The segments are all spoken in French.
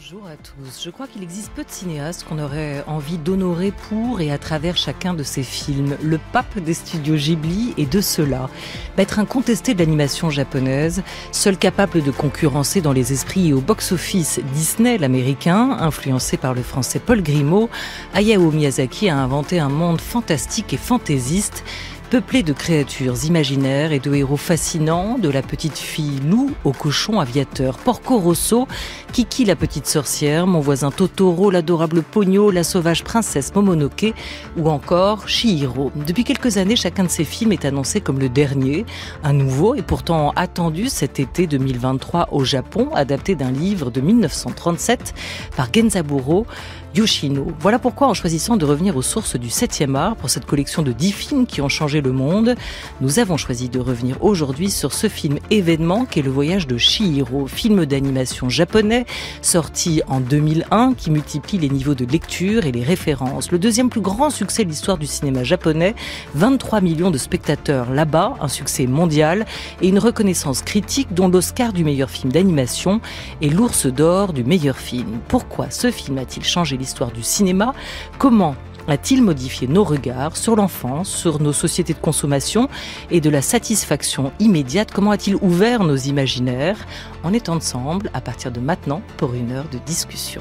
Bonjour à tous. Je crois qu'il existe peu de cinéastes qu'on aurait envie d'honorer pour et à travers chacun de ses films. Le pape des studios Ghibli est de cela. Maître incontesté de l'animation japonaise, seul capable de concurrencer dans les esprits et au box-office Disney l'américain, influencé par le français Paul Grimaud, Hayao Miyazaki a inventé un monde fantastique et fantaisiste peuplé de créatures imaginaires et de héros fascinants, de la petite fille loup au cochon aviateur, Porco Rosso, Kiki la petite sorcière, mon voisin Totoro, l'adorable Pogno, la sauvage princesse Momonoke ou encore Chihiro. Depuis quelques années, chacun de ces films est annoncé comme le dernier, un nouveau et pourtant attendu cet été 2023 au Japon, adapté d'un livre de 1937 par Genzaburo Yoshino. Voilà pourquoi en choisissant de revenir aux sources du 7e art pour cette collection de 10 films qui ont changé le monde. Nous avons choisi de revenir aujourd'hui sur ce film événement qu'est Le voyage de Chihiro, film d'animation japonais sorti en 2001 qui multiplie les niveaux de lecture et les références. Le deuxième plus grand succès de l'histoire du cinéma japonais, 23 millions de spectateurs là-bas, un succès mondial et une reconnaissance critique dont l'Oscar du meilleur film d'animation et l'Ours d'or du meilleur film. Pourquoi ce film a-t-il changé l'histoire du cinéma Comment a-t-il modifié nos regards sur l'enfance, sur nos sociétés de consommation et de la satisfaction immédiate Comment a-t-il ouvert nos imaginaires en étant ensemble à partir de maintenant pour une heure de discussion.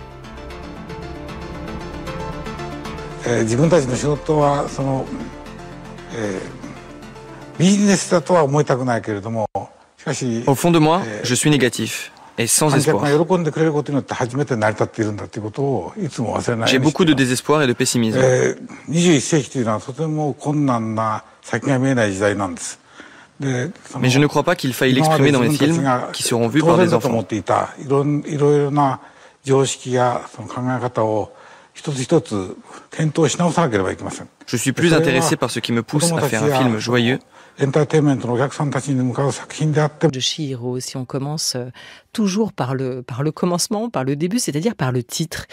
Euh, Au fond de moi, euh, je suis négatif et sans espoir. J'ai beaucoup de désespoir et de pessimisme. Eh, Mais je ne crois pas qu'il faille l'exprimer dans les films qui seront vus par des enfants. Je suis plus intéressé par ce qui me pousse à faire un film joyeux de Chihiro, si on commence euh, toujours par le, par le commencement, par le début, c'est-à-dire par le titre.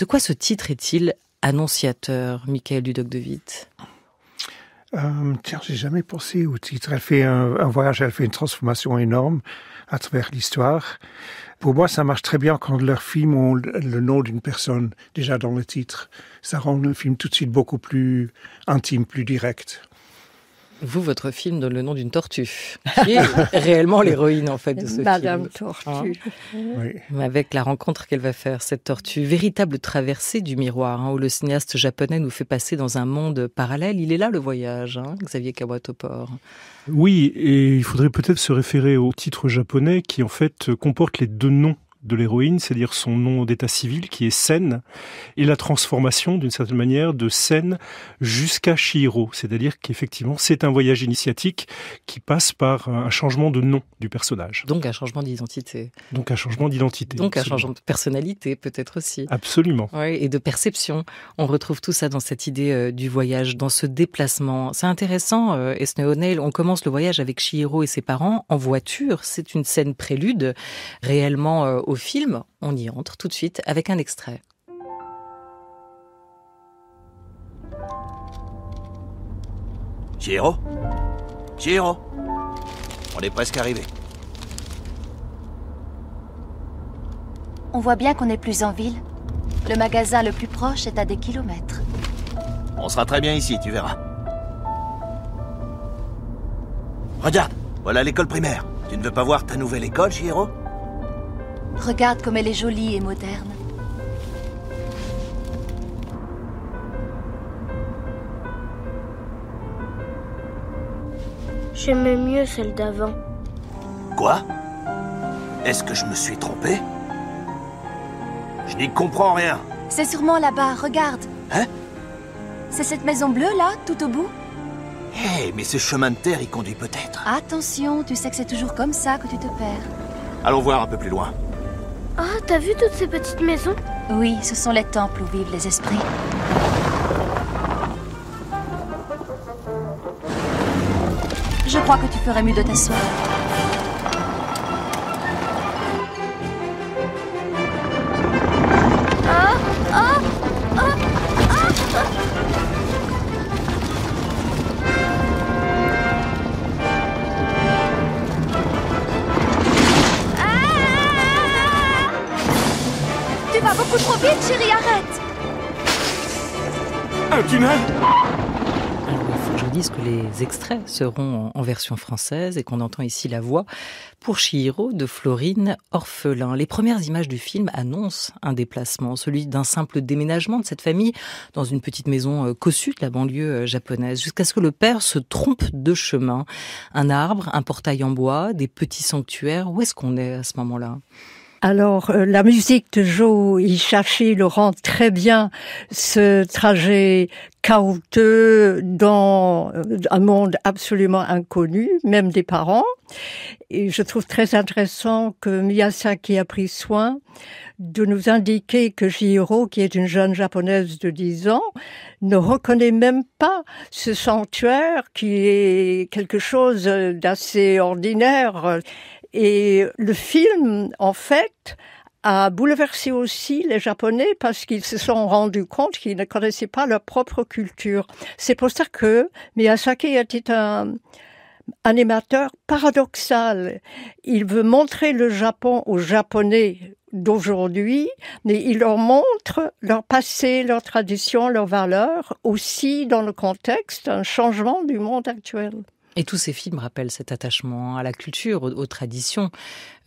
De quoi ce titre est-il annonciateur, Michael Dudoc de Witt euh, tiens, j'ai jamais pensé au titre. Elle fait un, un, voyage, elle fait une transformation énorme à travers l'histoire. Pour moi, ça marche très bien quand leurs films ont le nom d'une personne déjà dans le titre. Ça rend le film tout de suite beaucoup plus intime, plus direct. Vous, votre film donne le nom d'une tortue, qui est réellement l'héroïne en fait de ce film. Madame Tortue. Hein avec la rencontre qu'elle va faire, cette tortue, véritable traversée du miroir, hein, où le cinéaste japonais nous fait passer dans un monde parallèle. Il est là le voyage, hein, Xavier Kawatopor. Oui, et il faudrait peut-être se référer au titre japonais qui en fait comporte les deux noms de l'héroïne, c'est-à-dire son nom d'état civil qui est Sen, et la transformation d'une certaine manière de Sen jusqu'à Shihiro, c'est-à-dire qu'effectivement c'est un voyage initiatique qui passe par un changement de nom du personnage. Donc un changement d'identité. Donc un changement d'identité. Donc un changement de personnalité peut-être aussi. Absolument. et de perception. On retrouve tout ça dans cette idée euh, du voyage, dans ce déplacement. C'est intéressant, Et euh, O'Neill, on commence le voyage avec Shihiro et ses parents en voiture. C'est une scène prélude réellement euh, au film, on y entre tout de suite avec un extrait. Chiro. Chiro. On est presque arrivé. On voit bien qu'on n'est plus en ville. Le magasin le plus proche est à des kilomètres. On sera très bien ici, tu verras. Regarde, voilà l'école primaire. Tu ne veux pas voir ta nouvelle école, Chihiro Regarde comme elle est jolie et moderne. J'aimais mieux celle d'avant. Quoi Est-ce que je me suis trompé Je n'y comprends rien. C'est sûrement là-bas, regarde. Hein C'est cette maison bleue, là, tout au bout Hé, eh, mais ce chemin de terre y conduit peut-être. Attention, tu sais que c'est toujours comme ça que tu te perds. Allons voir un peu plus loin. Ah, t'as vu toutes ces petites maisons Oui, ce sont les temples où vivent les esprits. Je crois que tu ferais mieux de t'asseoir. extraits seront en, version française et qu'on entend ici la voix pour Chihiro de Florine Orphelin. Les premières images du film annoncent un déplacement, celui d'un simple déménagement de cette famille dans une petite maison euh, cossue de la banlieue euh, japonaise, jusqu'à ce que le père se trompe de chemin. Un arbre, un portail en bois, des petits sanctuaires, où est-ce qu'on est à ce moment-là alors euh, la musique de Joe Ishashi le rend très bien ce trajet chaotique dans euh, un monde absolument inconnu, même des parents. Et je trouve très intéressant que qui a pris soin de nous indiquer que Jihiro, qui est une jeune japonaise de 10 ans, ne reconnaît même pas ce sanctuaire qui est quelque chose d'assez ordinaire. Et le film, en fait, a bouleversé aussi les Japonais parce qu'ils se sont rendus compte qu'ils ne connaissaient pas leur propre culture. C'est pour ça que Miyazaki était un animateur paradoxal. Il veut montrer le Japon aux Japonais d'aujourd'hui, mais il leur montre leur passé, leur tradition, leurs valeurs, aussi dans le contexte d'un changement du monde actuel. Et tous ces films rappellent cet attachement à la culture, aux, traditions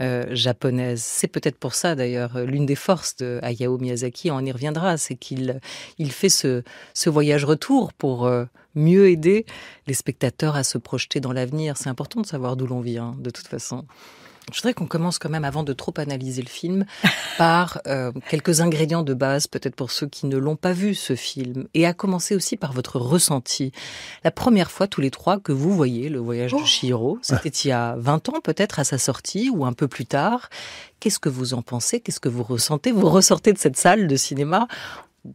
euh, japonaises. C'est peut-être pour ça d'ailleurs euh, l'une des forces de Hayao Miyazaki, on y reviendra, c'est qu'il il fait ce, voyage-retour pour euh, mieux aider les spectateurs à se projeter dans l'avenir. C'est important de savoir d'où l'on vient de toute façon. Je voudrais qu'on commence quand même, avant de trop analyser le film, par euh, quelques ingrédients de base, peut-être pour ceux qui ne l'ont pas vu, ce film, et à commencer aussi par votre ressenti. La première fois, tous les trois, que vous voyez le voyage de oh. Chihiro, c'était il y a 20 ans peut-être à sa sortie, ou un peu plus tard. Qu'est-ce que vous en pensez Qu'est-ce que vous ressentez Vous ressortez de cette salle de cinéma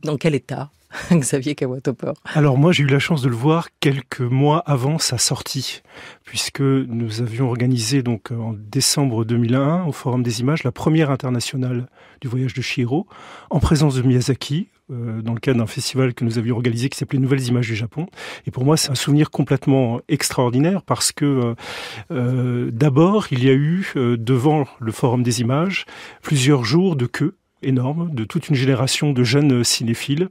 dans quel état Xavier Kawatopor Alors moi j'ai eu la chance de le voir quelques mois avant sa sortie, puisque nous avions organisé donc en décembre 2001 au Forum des Images la première internationale du voyage de Shiro en présence de Miyazaki, euh, dans le cadre d'un festival que nous avions organisé qui s'appelait Nouvelles Images du Japon. Et pour moi c'est un souvenir complètement extraordinaire parce que euh, euh, d'abord il y a eu devant le Forum des Images plusieurs jours de queue énorme de toute une génération de jeunes euh, cinéphiles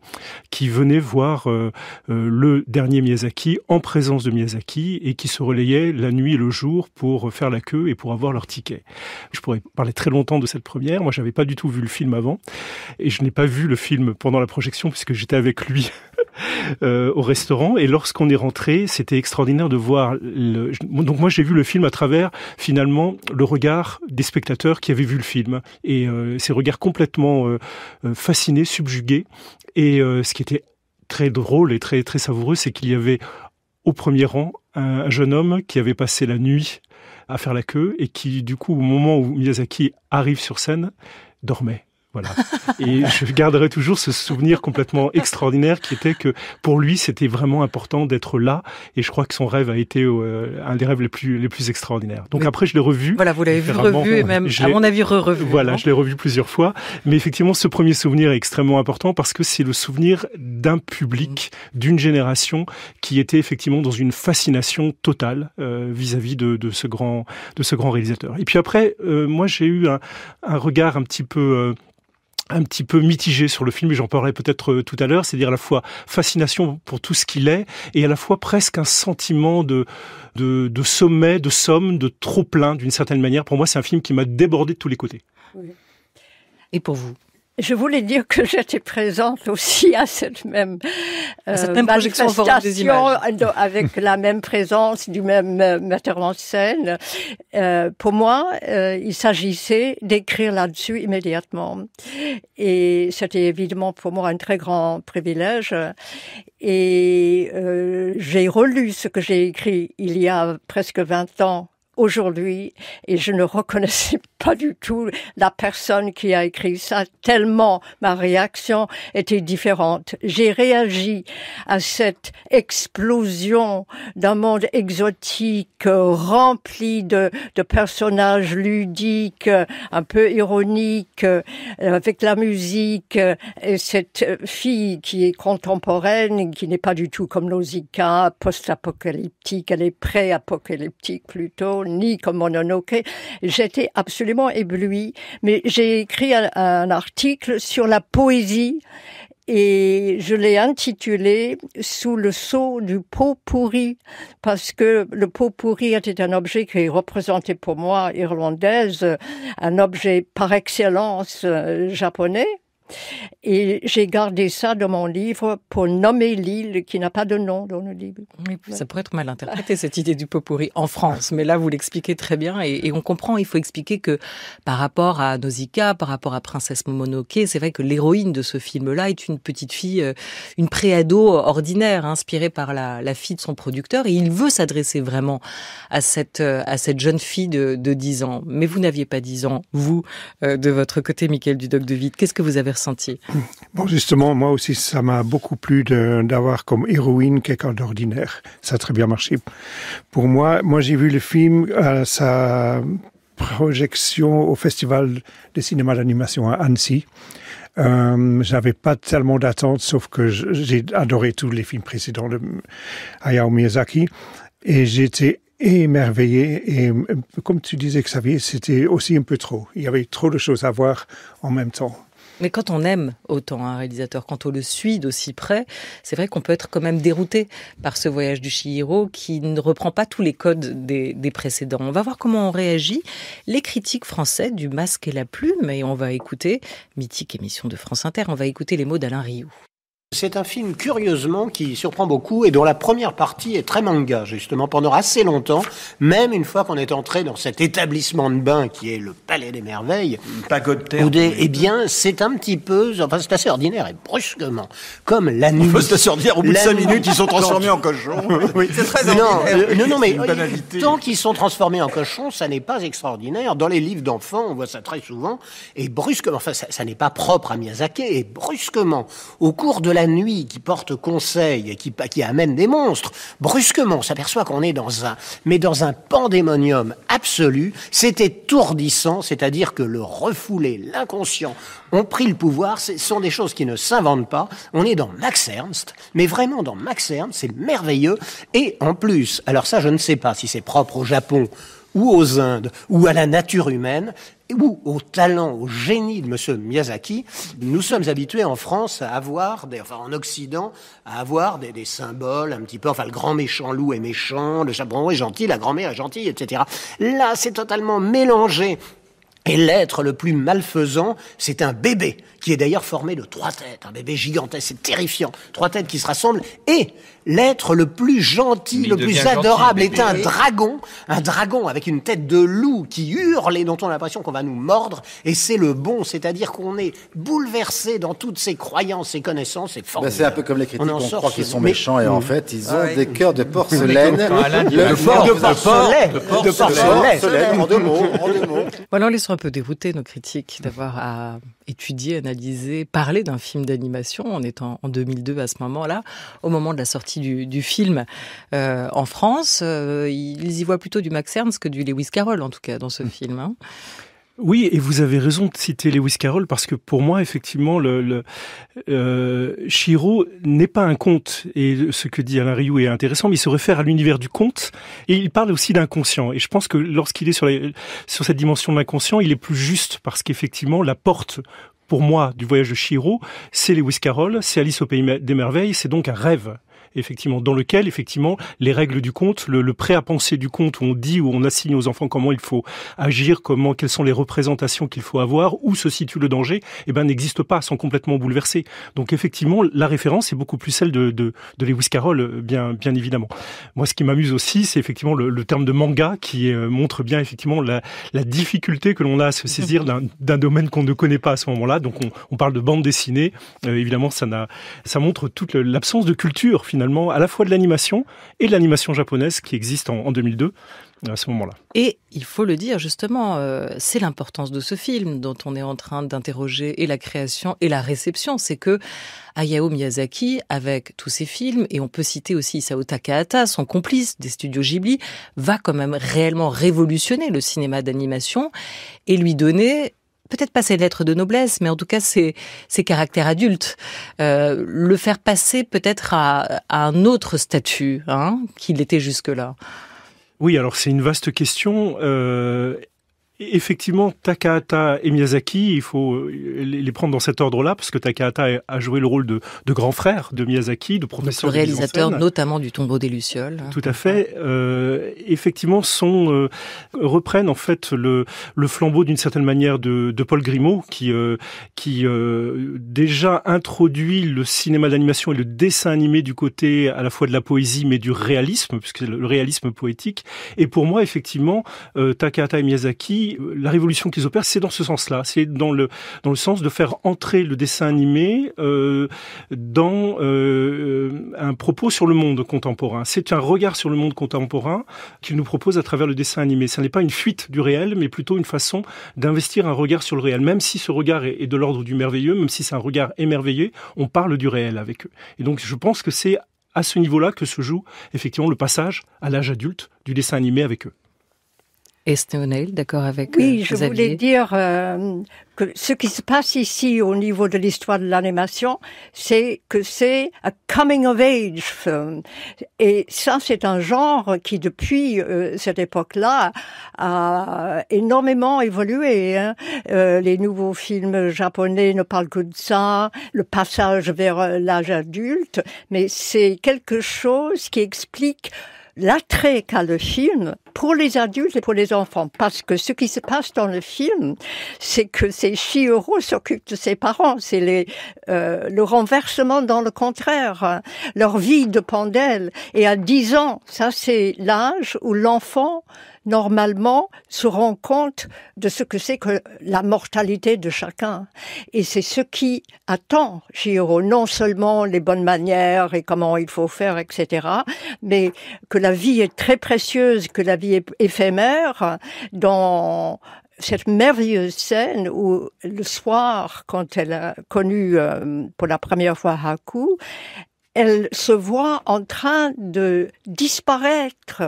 qui venaient voir euh, euh, le dernier Miyazaki en présence de Miyazaki et qui se relayaient la nuit et le jour pour faire la queue et pour avoir leur ticket. Je pourrais parler très longtemps de cette première. Moi, j'avais pas du tout vu le film avant et je n'ai pas vu le film pendant la projection puisque j'étais avec lui Euh, au restaurant. Et lorsqu'on est rentré, c'était extraordinaire de voir. Le... Donc moi, j'ai vu le film à travers finalement le regard des spectateurs qui avaient vu le film et euh, ces regards complètement euh, fascinés, subjugués. Et ce qui était très drôle et très très savoureux, c'est qu'il y avait au premier rang un jeune homme qui avait passé la nuit à faire la queue et qui, du coup, au moment où Miyazaki arrive sur scène, dormait. Voilà. Et je garderai toujours ce souvenir complètement extraordinaire qui était que pour lui, c'était vraiment important d'être là. Et je crois que son rêve a été euh, un des rêves les plus, les plus extraordinaires. Donc après, je l'ai revu. Voilà, vous l'avez vu, revu et même, à mon avis, re-revu. Voilà, je l'ai revu plusieurs fois. Mais effectivement, ce premier souvenir est extrêmement important parce que c'est le souvenir d'un public, d'une génération qui était effectivement dans une fascination totale euh, vis-à-vis de, de, ce grand, de ce grand réalisateur. Et puis après, euh, moi, j'ai eu un, un, regard un petit peu un petit peu mitigé sur le film, et j'en parlerai peut-être euh, tout à l'heure, c'est-à-dire à la fois fascination pour tout ce qu'il est, et à la fois presque un sentiment de, de, sommet, de somme, de trop plein d'une certaine manière. Pour moi, c'est un film qui m'a débordé de tous les côtés. Et pour vous je voulais dire que j'étais présente aussi à cette même cette euh, même projection euh, avec la même présence du même euh, metteur en scène. pour moi, il s'agissait d'écrire là-dessus immédiatement. Et c'était évidemment pour moi un très grand privilège. Et j'ai relu ce que j'ai écrit il y a presque 20 ans aujourd'hui et je ne reconnaissais pas du tout la personne qui a écrit ça, tellement ma réaction était différente. J'ai réagi à cette explosion d'un monde exotique euh, rempli de, de personnages ludiques, euh, un peu ironiques, euh, avec la musique, et cette fille qui est contemporaine, qui n'est pas du tout comme Nausicaa, post-apocalyptique, elle est pré-apocalyptique plutôt, ni comme on en J'étais absolument éblouie. Mais j'ai écrit un, un article sur la poésie et je l'ai intitulé Sous le sceau du pot pourri parce que le pot pourri était un objet qui représentait pour moi irlandaise, un objet par excellence euh, japonais et j'ai gardé ça dans mon livre pour nommer l'île qui n'a pas de nom dans le livre. ça pourrait être mal interprété, cette idée du pot pourri en France. Mais là, vous l'expliquez très bien et, on comprend. Il faut expliquer que par rapport à Nausicaa, par rapport à Princesse Momonoke, c'est vrai que l'héroïne de ce film-là est une petite fille, euh, une préado ordinaire, inspirée par la, fille de son producteur. Et il veut s'adresser vraiment à cette, euh, à cette jeune fille de, 10 ans. Mais vous n'aviez pas 10 ans, vous, euh, de votre côté, Michael Dudoc de Vite. Qu'est-ce que vous avez Bon, justement, moi aussi, ça m'a beaucoup plu d'avoir comme héroïne quelqu'un d'ordinaire. Ça a très bien marché. Pour moi, moi j'ai vu le film, à sa projection au Festival de cinéma d'animation à Annecy. Euh, j'avais pas tellement d'attentes sauf que j'ai adoré tous les films précédents de Hayao Miyazaki. Et j'étais émerveillé. Et comme tu disais, Xavier, c'était aussi un peu trop. Il y avait trop de choses à voir en même temps. Mais quand on aime autant un réalisateur, quand on le suit d'aussi près, c'est vrai qu'on peut être quand même dérouté par ce voyage du Chihiro qui ne reprend pas tous les codes des, précédents. On va voir comment on réagit. Les critiques français du masque et la plume, et on va écouter, mythique émission de France Inter, on va écouter les mots d'Alain Rioux. C'est un film curieusement qui surprend beaucoup et dont la première partie est très manga, justement, pendant assez longtemps, même une fois qu'on est entré dans cet établissement de bain qui est le Palais des Merveilles. Une pagode terre. eh bien, c'est un petit peu, enfin, c'est assez ordinaire et brusquement, comme la nuit. C'est assez ordinaire, au bout de cinq minutes, ils sont transformés en cochons. oui, c'est très non, ordinaire. Euh, non, non, mais tant qu'ils sont transformés en cochons, ça n'est pas extraordinaire. Dans les livres d'enfants, on voit ça très souvent, et brusquement, enfin, ça, ça n'est pas propre à Miyazaki, et brusquement, au cours de la la nuit, qui porte conseil et qui, qui amène des monstres, brusquement, on s'aperçoit qu'on est dans un, mais dans un pandémonium absolu. C'est étourdissant, c'est-à-dire que le refoulé, l'inconscient ont pris le pouvoir. Ce sont des choses qui ne s'inventent pas. On est dans Max Ernst, mais vraiment dans Max Ernst, c'est merveilleux. Et en plus, alors ça, je ne sais pas si c'est propre au Japon ou aux Indes, ou à la nature humaine, ou au talent, au génie de M. Miyazaki, nous sommes habitués en France à avoir, enfin en Occident, à avoir des, des, symboles un petit peu, enfin le grand méchant loup est méchant, le chaperon est gentil, la grand-mère est gentille, etc. Là, c'est totalement mélangé. Et l'être le plus malfaisant, c'est un bébé, qui est d'ailleurs formé de trois têtes, un bébé gigantesque, c'est terrifiant, trois têtes qui se rassemblent, et l'être le plus gentil, le plus adorable, est un dragon, un dragon avec une tête de loup qui hurle et dont on a l'impression qu'on va nous mordre, et c'est le bon, c'est-à-dire qu'on est bouleversé dans toutes ses croyances, ses connaissances, et formes. Ben, c'est un peu comme les critiques, on, croit qu'ils sont méchants, et en mm. fait, ils ont des cœurs de porcelaine, le fort, de porcelaine, porcelaine, en deux mots, en deux Voilà, on les un peu déroutés, nos critiques, d'avoir à étudier, analyser, parler d'un film d'animation. On est en, 2002 à ce moment-là, au moment de la sortie du, film euh, en France. Euh, ils y voient plutôt du Max Ernst que du Lewis Carroll, en tout cas, dans ce mmh. film. Hein. Oui, et vous avez raison de citer Lewis Carroll parce que pour moi, effectivement, le, le euh, n'est pas un conte et ce que dit Alain Rioux est intéressant, mais il se réfère à l'univers du conte et il parle aussi d'inconscient. Et je pense que lorsqu'il est sur, sur cette dimension de l'inconscient, il est plus juste parce qu'effectivement, la porte pour moi, du voyage de Chiro, c'est Lewis Carroll, c'est Alice au pays des merveilles, c'est donc un rêve effectivement, dans lequel, effectivement, les règles du compte, le, le prêt à penser du compte, où on dit, où on assigne aux enfants comment il faut agir, comment, quelles sont les représentations qu'il faut avoir, où se situe le danger, eh ben, n'existe pas, sont complètement bouleversés. Donc, effectivement, la référence est beaucoup plus celle de, de, de Lewis Carroll, bien, bien évidemment. Moi, ce qui m'amuse aussi, c'est effectivement le, terme de manga qui euh, montre bien, effectivement, la, la difficulté que l'on a à se saisir d'un domaine qu'on ne connaît pas à ce moment-là. Donc, on, on, parle de bande dessinée. Euh, évidemment, ça, ça montre toute l'absence de culture, finalement à la fois de l'animation et de l'animation japonaise qui existe en, 2002 euh, à ce moment-là. Et il faut le dire justement, euh, c'est l'importance de ce film dont on est en train d'interroger et la création et la réception, c'est que Hayao Miyazaki, avec tous ses films, et on peut citer aussi Sao Takahata, son complice des studios Ghibli, va quand même réellement révolutionner le cinéma d'animation et lui donner peut-être pas ses lettres de noblesse, mais en tout cas ses, ses caractères adultes, euh, le faire passer peut-être à, un autre statut hein, qu'il était jusque-là. Oui, alors c'est une vaste question. Euh, effectivement, Takahata et Miyazaki, il faut euh, les prendre dans cet ordre-là, parce que Takahata a joué le rôle de, grand frère de Miyazaki, de professeur. Le réalisateur notamment du Tombeau des Lucioles. Hein. Tout à fait. Euh, effectivement, sont, euh, reprennent en fait le, le flambeau d'une certaine manière de, Paul Grimaud, qui, qui déjà introduit le cinéma d'animation et le dessin animé du côté à la fois de la poésie, mais du réalisme, puisque c'est le réalisme poétique. Et pour moi, effectivement, Takahata et Miyazaki euh, la révolution qu'ils opèrent, c'est dans ce sens-là, c'est dans le dans le sens de faire entrer le dessin animé euh, dans euh, un propos sur le monde contemporain. C'est un regard sur le monde contemporain qu'ils nous proposent à travers le dessin animé. Ce n'est pas une fuite du réel, mais plutôt une façon d'investir un regard sur le réel. Même si ce regard est de l'ordre du merveilleux, même si c'est un regard émerveillé, on parle du réel avec eux. Et donc je pense que c'est à ce niveau-là que se joue effectivement le passage à l'âge adulte du dessin animé avec eux d'accord avec Oui, euh, je voulais dire euh, que ce qui se passe ici au niveau de l'histoire de l'animation, c'est que c'est un coming of age film. Et ça, c'est un genre qui, depuis euh, cette époque-là, a énormément évolué. Hein. les nouveaux films japonais ne parlent que de ça, le passage vers l'âge adulte, mais c'est quelque chose qui explique l'attrait qu'a le film pour les adultes et pour les enfants. Parce que ce qui se passe dans le film, c'est que ces Chihiro s'occupent de ses parents. C'est euh, le renversement dans le contraire. Hein. Leur vie dépend d'elle. Et à 10 ans, ça c'est l'âge où l'enfant normalement, se rend compte de ce que c'est que la mortalité de chacun. Et c'est ce qui attend Giro, non seulement les bonnes manières et comment il faut faire, etc., mais que la vie est très précieuse, que la vie est éphémère dans cette merveilleuse scène où le soir, quand elle a connu euh, pour la première fois Haku, elle se voit en train de disparaître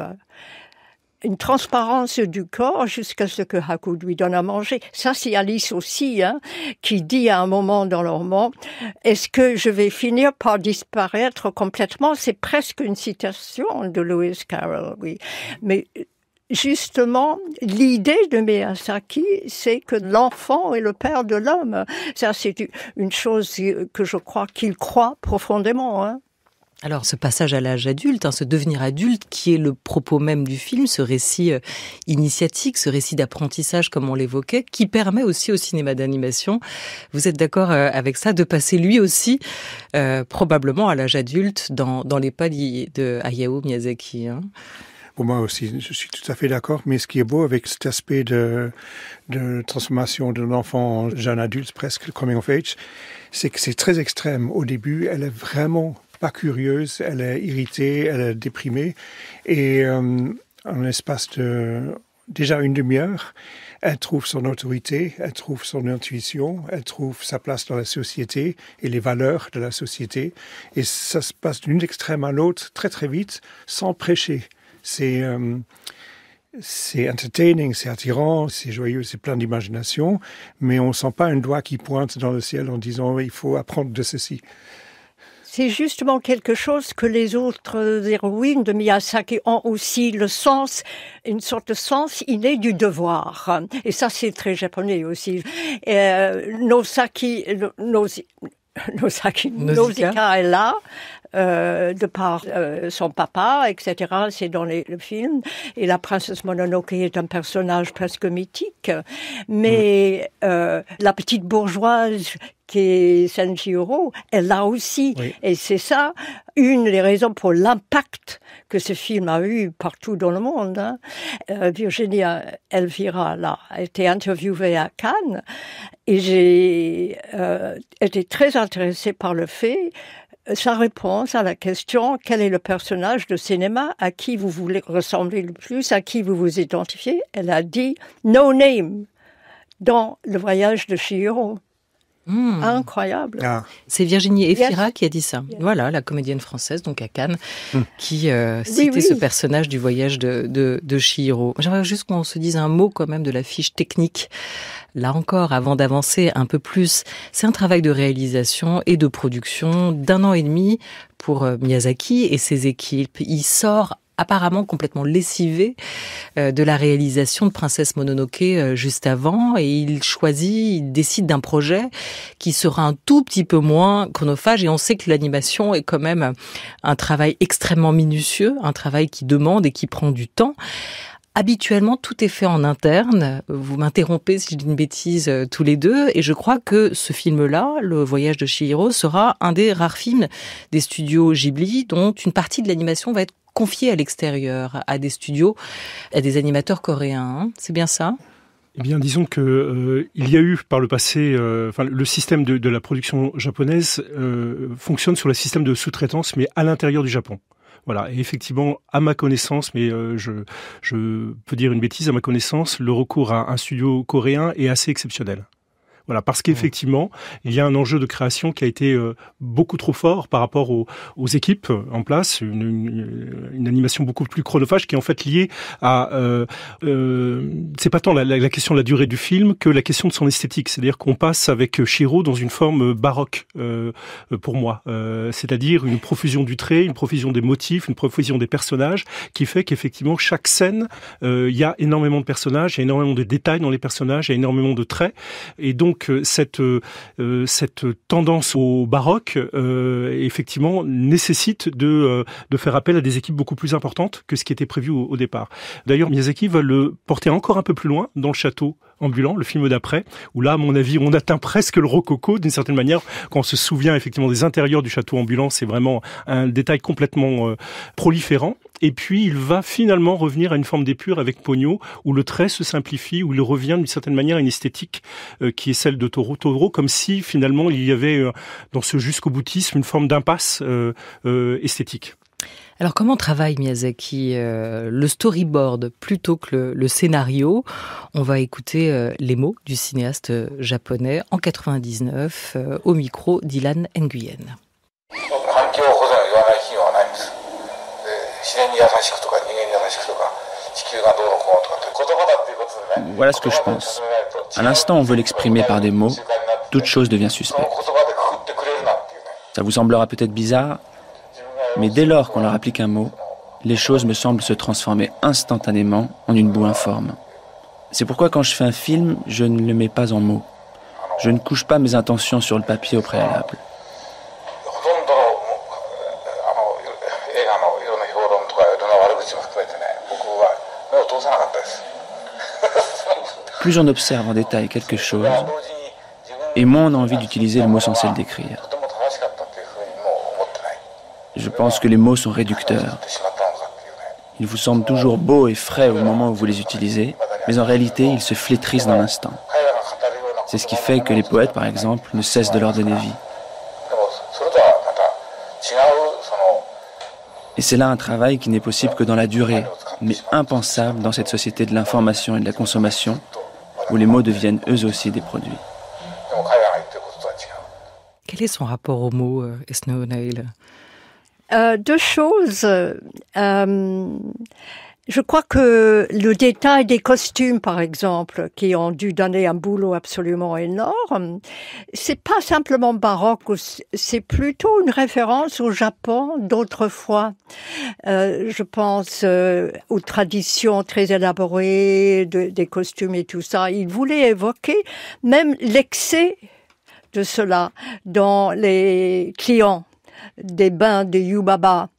une transparence du corps jusqu'à ce que Haku lui donne à manger. Ça, c'est Alice aussi, hein, qui dit à un moment dans le roman, est-ce que je vais finir par disparaître complètement? C'est presque une citation de Lewis Carroll, oui. Mais justement, l'idée de Miyazaki, c'est que l'enfant est le père de l'homme. Ça, c'est une chose que je crois qu'il croit profondément. Hein. Alors ce passage à l'âge adulte, hein, ce devenir adulte qui est le propos même du film, ce récit euh, initiatique, ce récit d'apprentissage comme on l'évoquait, qui permet aussi au cinéma d'animation, vous êtes d'accord euh, avec ça, de passer lui aussi euh, probablement à l'âge adulte dans, dans les pas de Hayao Miyazaki. Hein. moi aussi, je suis tout à fait d'accord, mais ce qui est beau avec cet aspect de, transformation de l'enfant en jeune adulte, presque coming of age, c'est que c'est très extrême. Au début, elle est vraiment pas curieuse, elle est irritée, elle est déprimée. Et euh, en l'espace de déjà une demi-heure, elle trouve son autorité, elle trouve son intuition, elle trouve sa place dans la société et les valeurs de la société. Et ça se passe d'une extrême à l'autre très très vite, sans prêcher. C'est euh, c'est entertaining, c'est attirant, c'est joyeux, c'est plein d'imagination, mais on sent pas un doigt qui pointe dans le ciel en disant il faut apprendre de ceci. C'est justement quelque chose que les autres héroïnes de Miyazaki ont aussi le sens, une sorte de sens inné du devoir. Et ça, c'est très japonais aussi. Euh, Nosaki, nos, Nosaki, est là, euh, de par euh, son papa, etc. C'est dans le film. Et la princesse Mononoke est un personnage presque mythique. Mais mm. euh, la petite bourgeoise qui est Sanjiro, elle l'a aussi. Et c'est ça une des raisons pour l'impact que ce film a eu partout dans le monde. Hein. Virginia Elvira là, a été interviewée à Cannes et j'ai été très intéressée par le fait sa euh, réponse à la question quel est le personnage de cinéma à qui vous voulez ressembler le plus, à qui vous vous identifiez Elle a dit No Name dans Le voyage de Shihiro. Hmm. Incroyable. Ah. C'est Virginie Efira qui a dit ça. Voilà, la comédienne française, donc à Cannes, hmm. qui euh, citait ce personnage du voyage de, de, J'aimerais juste qu'on se dise un mot quand même de la fiche technique. Là encore, avant d'avancer un peu plus, c'est un travail de réalisation et de production d'un an et demi pour euh, Miyazaki et ses équipes. Il sort apparemment complètement lessivé euh, de la réalisation de Princesse Mononoke euh, juste avant et il choisit, il décide d'un projet qui sera un tout petit peu moins chronophage et on sait que l'animation est quand même un travail extrêmement minutieux, un travail qui demande et qui prend du temps. Habituellement, tout est fait en interne. Vous m'interrompez si je dis une bêtise euh, tous les deux. Et je crois que ce film-là, Le Voyage de Chihiro, sera un des rares films des studios Ghibli dont une partie de l'animation va être confiée à l'extérieur, à des studios, à des animateurs coréens. Hein, c'est bien ça eh bien, disons que euh, il y a eu par le passé, euh, le système de, la production japonaise fonctionne sur le système de sous-traitance, mais à l'intérieur du Japon. Voilà. Et effectivement, à ma connaissance, mais euh, je peux dire une bêtise, à ma connaissance, le recours à un studio coréen est assez exceptionnel. Voilà, parce mm. qu'effectivement, il y a un enjeu de création qui a été euh, beaucoup trop fort par rapport aux, aux équipes en place, une, une, animation beaucoup plus chronophage qui est en fait liée à... Euh, euh, c'est pas tant la, la, question de la durée du film que la question de son esthétique. C'est-à-dire qu'on passe avec Shiro dans une forme baroque, euh, pour moi. Euh, c'est-à-dire une profusion du trait, une profusion des motifs, une profusion des personnages, qui fait qu'effectivement, chaque scène, il y a énormément de personnages, il y a énormément de détails dans les personnages, il y a énormément de traits. Et donc, donc euh, cette euh, euh, cette tendance au baroque effectivement nécessite de faire appel à des équipes beaucoup plus importantes que ce qui était prévu au, départ. D'ailleurs, Miyazaki va le porter encore un peu plus loin dans le château ambulant, le film d'après, où là, à mon avis, on atteint presque le rococo d'une certaine manière. Quand on se souvient effectivement des intérieurs du château ambulant, c'est vraiment un détail complètement proliférant. Et puis, il va finalement revenir à une forme d'épure avec Pogno, où le trait se simplifie, où il revient d'une certaine manière à une esthétique euh, qui est celle de Toro Toro, comme si finalement il y avait euh, dans ce jusqu'au boutisme une forme d'impasse euh, esthétique. Alors comment travaille Miyazaki le storyboard plutôt que le, scénario On va écouter les mots du cinéaste japonais en 99 au micro d'Ilan Nguyen. Voilà ce que je pense. À l'instant, on veut l'exprimer par des mots, toute chose devient suspecte. Ça vous semblera peut-être bizarre, mais dès lors qu'on leur applique un mot, les choses me semblent se transformer instantanément en une boue informe. C'est pourquoi quand je fais un film, je ne le mets pas en mots. Je ne couche pas mes intentions sur le papier au préalable. plus j'en observe en détail quelque chose, et moins on a envie d'utiliser le mot censé le décrire. Je pense que les mots sont réducteurs. Ils vous semblent toujours beaux et frais au moment où vous les utilisez, mais en réalité, ils se flétrissent dans l'instant. C'est ce qui fait que les poètes, par exemple, ne cessent de leur donner vie. Et c'est là un travail qui n'est possible que dans la durée, mais impensable dans cette société de l'information et de la consommation, où les mots deviennent eux aussi des produits. Quel est son rapport aux mots, euh, euh Deux choses. Euh, je crois que le détail des costumes, par exemple, qui ont dû donner un boulot absolument énorme, c'est pas simplement baroque, c'est plutôt une référence au Japon d'autrefois. Euh, je pense euh, aux traditions très élaborées des costumes et tout ça. Il voulait évoquer même l'excès de cela dans les clients des bains de Yubaba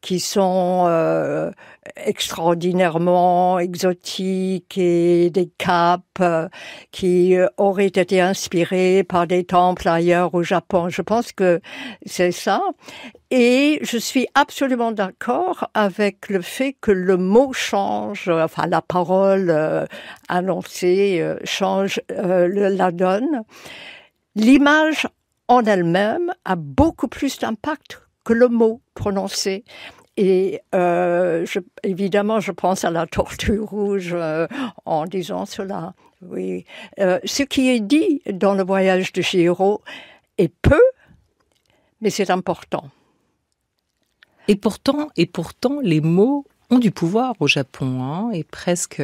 qui sont euh, extraordinairement exotiques et des capes euh, qui euh, auraient été inspirées par des temples ailleurs au Japon. Je pense que c'est ça. Et je suis absolument d'accord avec le fait que le mot change, enfin la parole euh, annoncée change la donne. L'image en elle-même a beaucoup plus d'impact le mot prononcé. Et euh, évidemment, je pense à la tortue rouge euh, en disant cela. Oui, euh, ce qui est dit dans le voyage de Giro est peu, mais c'est important. Et pourtant, et pourtant, les mots ont du pouvoir au Japon, hein, et presque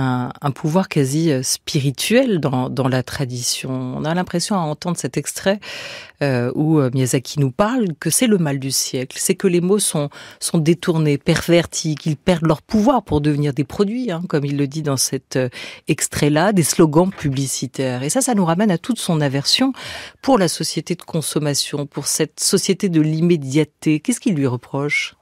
un, pouvoir quasi euh, spirituel dans, la tradition. On a l'impression à entendre cet extrait euh, où euh, Miyazaki nous parle que c'est le mal du siècle, c'est que les mots sont, sont détournés, pervertis, qu'ils perdent leur pouvoir pour devenir des produits, hein, comme il le dit dans cet euh, extrait-là, des slogans publicitaires. Et ça, ça nous ramène à toute son aversion pour la société de consommation, pour cette société de l'immédiateté. Qu'est-ce qu'il lui reproche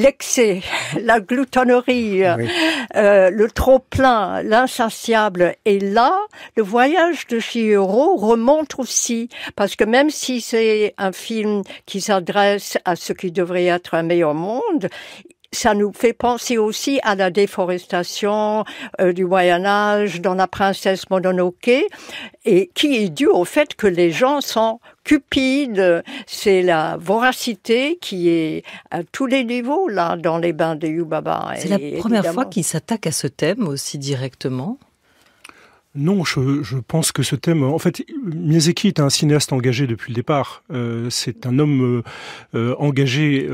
l'excès, la gloutonnerie, euh, le trop-plein, l'insatiable. Et là, le voyage de Chihiro remonte aussi, parce que même si c'est un film qui s'adresse à ce qui devrait être un meilleur monde, ça nous fait penser aussi à la déforestation euh, du Moyen Âge dans la princesse Mononoke et qui est due au fait que les gens sont cupides, c'est la voracité qui est à tous les niveaux là dans les bains de Yubaba. C'est la première fois qu'il s'attaque à ce thème aussi directement non, je, pense que ce thème, en fait, Miyazaki est un cinéaste engagé depuis le départ. Euh, c'est un homme euh, euh, engagé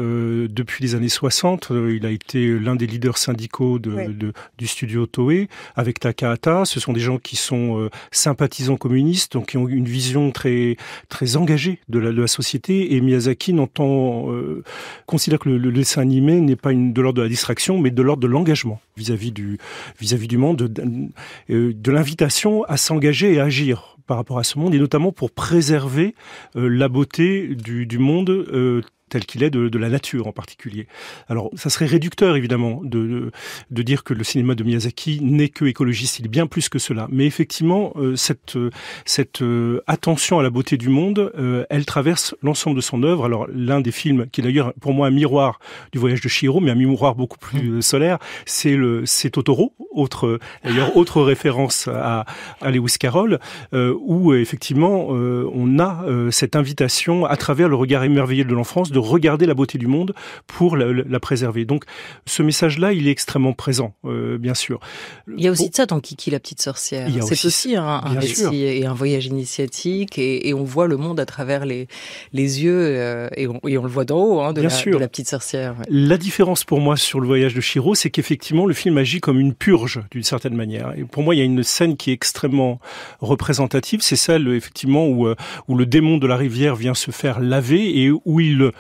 depuis les années 60. Il a été l'un des leaders syndicaux de, du studio Toei avec Takahata. Ce sont des gens qui sont sympathisants communistes, donc qui ont une vision très très engagée de la, de la société. Et Miyazaki n'entend considère que le, dessin animé n'est pas une, de l'ordre de la distraction, mais de l'ordre de l'engagement vis-à-vis du vis-à-vis du monde, de, de l'invitation à s'engager et agir par rapport à ce monde, et notamment pour préserver euh, la beauté du, monde euh, tel qu'il est, de, la nature en particulier. Alors, ça serait réducteur, évidemment, de, de, dire que le cinéma de Miyazaki n'est que écologiste, il est bien plus que cela. Mais effectivement, euh, cette, euh, cette euh, attention à la beauté du monde, elle traverse l'ensemble de son œuvre. Alors, l'un des films, qui est d'ailleurs pour moi un miroir du voyage de Shiro, mais un miroir beaucoup plus mmh. solaire, c'est le c'est Totoro, autre d'ailleurs ah. autre référence à, à Lewis Carroll, où effectivement on a cette invitation à travers le regard émerveillé de l'enfance de regarder la beauté du monde pour la, préserver. Donc ce message-là, il est extrêmement présent, euh, bien sûr. Il y a aussi de ça dans Kiki la petite sorcière. C'est aussi, un, et un voyage initiatique et, on voit le monde à travers les, les yeux euh, et, on, le voit d'en haut hein, de, la, sûr. la, petite sorcière. La différence pour moi sur le voyage de Chiro, c'est qu'effectivement le film agit comme une purge d'une certaine manière. Et pour moi, il y a une scène qui est extrêmement représentative, c'est celle effectivement où euh, le démon de la rivière vient se faire laver et où il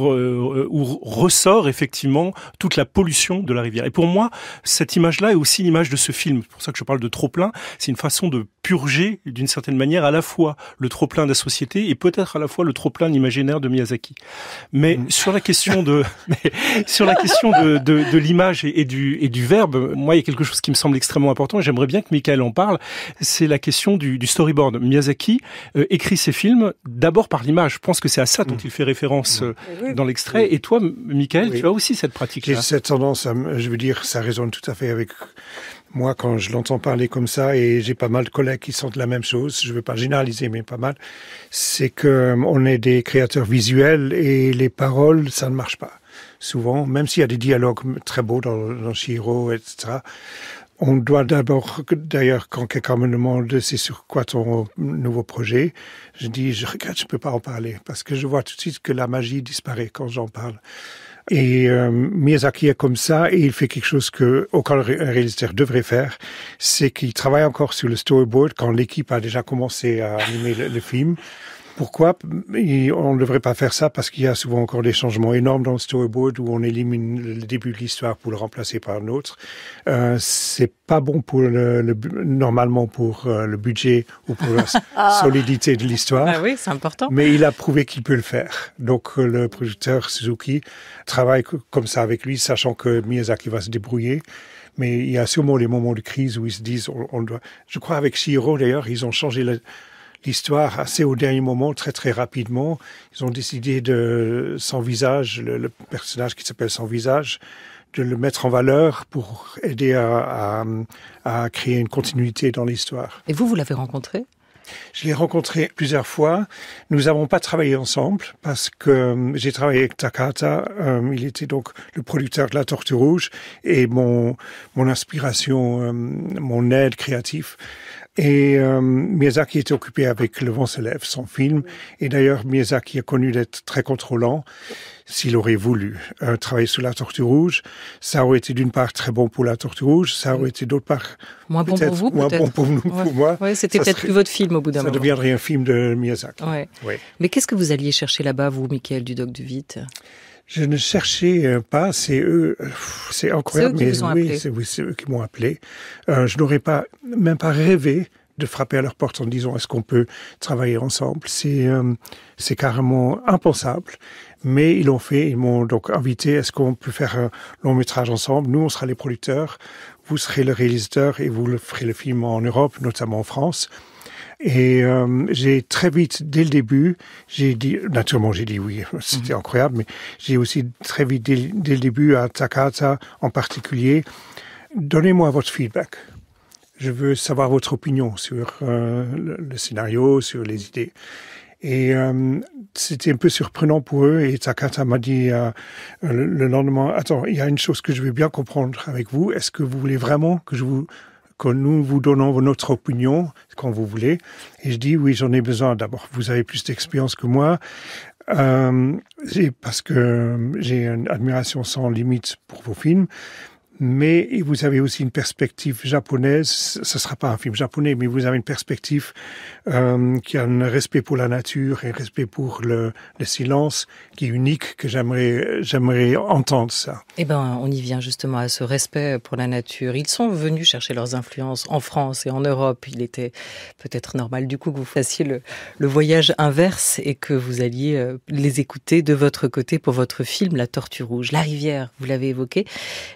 Euh, où ressort effectivement toute la pollution de la rivière. Et pour moi, cette image-là est aussi l'image de ce film. C'est pour ça que je parle de trop plein. C'est une façon de purger d'une certaine manière à la fois le trop plein de la société et peut-être à la fois le trop plein imaginaire de Miyazaki. Mais mm. sur la question de sur la question de, de, de l'image et, du et du verbe, moi il y a quelque chose qui me semble extrêmement important. J'aimerais bien que Michael en parle. C'est la question du, du storyboard. Miyazaki euh, écrit ses films d'abord par l'image. Je pense que c'est à ça dont mm. il fait référence mm. euh, dans l'extrait. Et toi, Michael, tu as aussi cette pratique-là. J'ai cette tendance, je veux dire, ça résonne tout à fait avec moi quand je l'entends parler comme ça, et j'ai pas mal de collègues qui sentent la même chose, je ne veux pas généraliser, mais pas mal, c'est que euh, on est des créateurs visuels et les paroles, ça ne marche pas souvent, même s'il y a des dialogues très beaux dans, dans Shiro, etc. On doit d'abord, d'ailleurs, quand quelqu'un me demande c'est sur quoi ton nouveau projet, je dis je regrette, je ne peux pas en parler parce que je vois tout de suite que la magie disparaît quand j'en parle. Et euh, Miyazaki est comme ça et il fait quelque chose que aucun réalisateur devrait faire, c'est qu'il travaille encore sur le storyboard quand l'équipe a déjà commencé à animer le film. Pourquoi on ne devrait pas faire ça Parce qu'il y a souvent encore des changements énormes dans le storyboard où on élimine le début de l'histoire pour le remplacer par un autre. Euh, c'est pas bon pour le, normalement pour euh, le budget ou pour la solidité de l'histoire. Ah oui, c'est important. Mais il a prouvé qu'il peut le faire. Donc euh, le producteur Suzuki travaille comme ça avec lui, sachant que Miyazaki va se débrouiller mais il y a sûrement des moments de crise où ils se disent on, doit. Je crois avec Shiro d'ailleurs, ils ont changé la, l'histoire assez au dernier moment, très très rapidement. Ils ont décidé de Sans Visage, le, personnage qui s'appelle Sans Visage, de le mettre en valeur pour aider à, créer une continuité dans l'histoire. Et vous, vous l'avez rencontré je l'ai rencontré plusieurs fois. Nous n'avons pas travaillé ensemble parce que euh, j'ai travaillé avec Takata. Euh, il était donc le producteur de La Tortue Rouge et mon, mon inspiration, euh, mon aide créative, et euh, Miyazaki était occupé avec Le vent s'élève, son film. Et d'ailleurs, Miyazaki a connu d'être très contrôlant s'il aurait voulu travailler sur la Tortue Rouge. Ça aurait été d'une part très bon pour la Tortue Rouge, ça aurait été d'autre part moins bon pour vous, moins bon pour, nous, pour moi. Ouais, c'était peut-être plus votre film au bout d'un moment. Ça deviendrait un film de Miyazaki. Mais qu'est-ce que vous alliez chercher là-bas, vous, Michael de vite je ne cherchais euh, pas, c'est eux, euh, c'est incroyable, mais oui, c'est eux qui m'ont appelé. Euh, je n'aurais pas, même pas rêvé de frapper à leur porte en disant est-ce qu'on peut travailler ensemble. C'est c'est carrément impensable, mais ils l'ont fait. Ils m'ont donc invité. Est-ce qu'on peut faire un long métrage ensemble Nous, on sera les producteurs, vous serez le réalisateur et vous le ferez le film en Europe, notamment en France. Et euh, j'ai très vite, dès le début, j'ai dit, naturellement j'ai dit oui, c'était mhm. incroyable, mais j'ai aussi très vite, dès, le début, à Takata en particulier, donnez-moi votre feedback. Je veux savoir votre opinion sur euh, le, scénario, sur les idées. Et euh, c'était un peu surprenant pour eux. Et Takata m'a dit le lendemain, attends, il y a une chose que je veux bien comprendre avec vous. Est-ce que vous voulez vraiment que je vous que nous vous donnons notre opinion quand vous voulez. Et je dis oui, j'en ai besoin. D'abord, vous avez plus d'expérience que moi. Euh, parce que euh, j'ai une admiration sans limite pour vos films, mais vous avez aussi une perspective japonaise. Ce ne sera pas un film japonais, mais vous avez une perspective euh, qui a un respect pour la nature et un respect pour le, le silence qui est unique, que j'aimerais, j'aimerais entendre ça. Eh ben, on y vient justement à ce respect pour la nature. Ils sont venus chercher leurs influences en France et en Europe. Il était peut-être normal du coup que vous fassiez le, le voyage inverse et que vous alliez euh, les écouter de votre côté pour votre film La Tortue Rouge, La Rivière. Vous l'avez évoqué,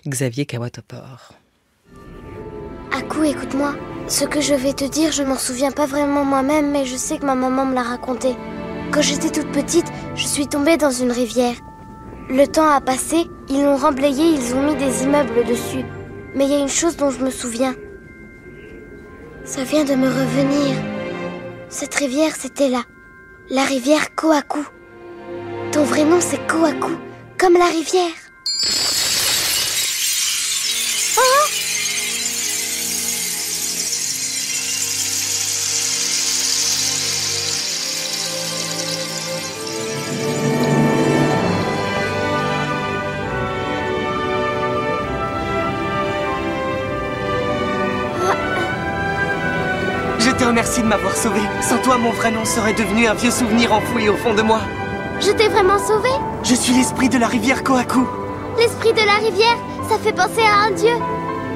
Xavier à au Aku, écoute-moi. Ce que je vais te dire, je m'en souviens pas vraiment moi-même, mais je sais que ma maman me l'a raconté. Quand j'étais toute petite, je suis tombée dans une rivière. Le temps a passé, ils l'ont remblayée, ils ont mis des immeubles dessus. Mais il y a une chose dont je me souviens. Ça vient de me revenir. Cette rivière, c'était là. La rivière Kohaku. Ton vrai nom, c'est Kohaku, comme la rivière. Merci de m'avoir sauvé. Sans toi, mon vrai nom serait devenu un vieux souvenir enfoui au fond de moi. Je t'ai vraiment sauvé Je suis l'esprit de la rivière Kohaku. L'esprit de la rivière Ça fait penser à un dieu.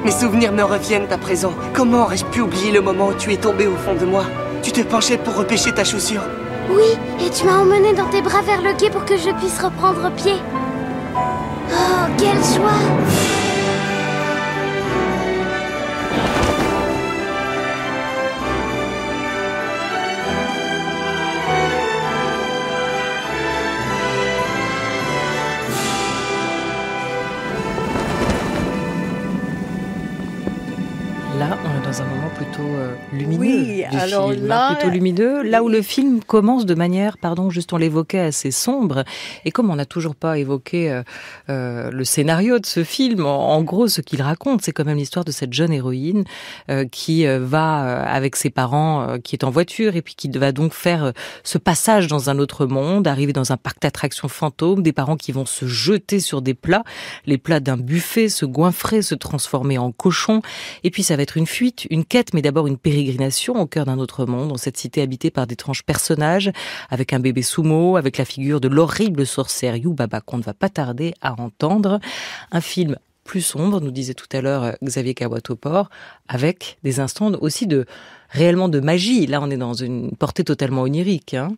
Mes souvenirs me reviennent à présent. Comment aurais-je pu oublier le moment où tu es tombé au fond de moi Tu te penchais pour repêcher ta chaussure. Oui, et tu m'as emmené dans tes bras vers le quai pour que je puisse reprendre pied. Oh, quelle joie lumineux. Oui, alors film, plutôt lumineux. Là où le film commence de manière, pardon, juste on l'évoquait assez sombre. Et comme on n'a toujours pas évoqué euh, euh, le scénario de ce film, en, gros, ce qu'il raconte, c'est quand même l'histoire de cette jeune héroïne euh, qui va avec ses parents, qui est en voiture et puis qui va donc faire ce passage dans un autre monde, arriver dans un parc d'attractions fantômes, des parents qui vont se jeter sur des plats, les plats d'un buffet, se goinfrer, se transformer en cochon. Et puis ça va être une fuite, une quête, mais d'abord une pérégrination au cœur d'un autre monde, dans cette cité habitée par d'étranges personnages, avec un bébé sumo, avec la figure de l'horrible sorcière Yubaba qu'on ne va pas tarder à entendre. Un film plus sombre, nous disait tout à l'heure euh, Xavier Kawatopor, avec des instants aussi de réellement de magie. Là, on est dans une portée totalement onirique. Hein.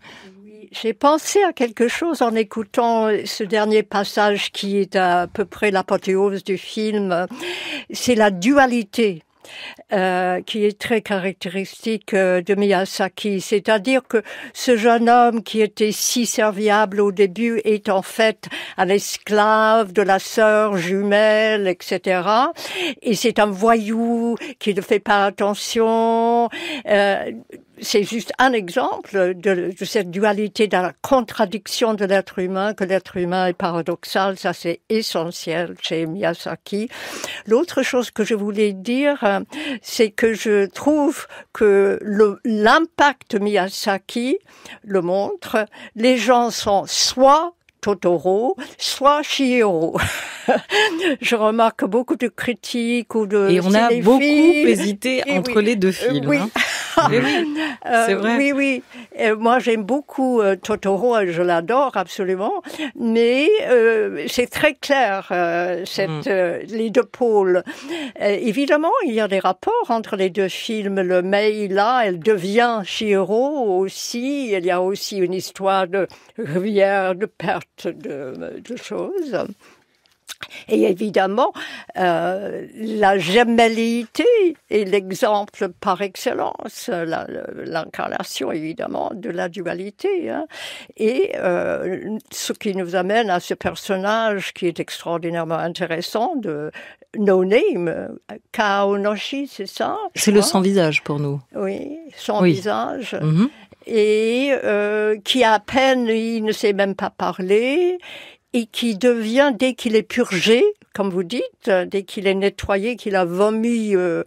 J'ai pensé à quelque chose en écoutant euh, ce dernier passage qui est à peu près l'apothéose du film. Euh, c'est la dualité euh, qui est très caractéristique euh, de Miyazaki. C'est-à-dire que ce jeune homme qui était si serviable au début est en fait un esclave de la sœur jumelle, etc. Et c'est un voyou qui ne fait pas attention. Euh, c'est juste un exemple de, cette dualité, de la contradiction de l'être humain, que l'être humain est paradoxal, ça c'est essentiel chez Miyazaki. L'autre chose que je voulais dire, euh, c'est que je trouve que l'impact Miyazaki le montre, les gens sont soit Totoro, soit Chihiro. je remarque beaucoup de critiques ou de. Et on a beaucoup hésité entre les deux films. Oui, hein. Euh, oui, oui. Euh, moi, j'aime beaucoup euh, Totoro, hein, je l'adore absolument, mais c'est très clair, cette, mm. les deux pôles. évidemment, il y a des rapports entre les deux films. Le Meila, elle devient Shiro aussi. Il y a aussi une histoire de rivière, de perte de choses. Et évidemment, euh, la gémellité est l'exemple par excellence, l'incarnation évidemment de la dualité. Hein. Et euh, ce qui nous amène à ce personnage qui est extraordinairement intéressant de No Name, Kaonoshi, c'est ça C'est le sans-visage pour nous. Oui, sans-visage. Mhm. et euh, qui à peine il ne sait même pas parler, et qui devient, dès qu'il est purgé, comme vous dites, dès qu'il est nettoyé, qu'il a vomi euh,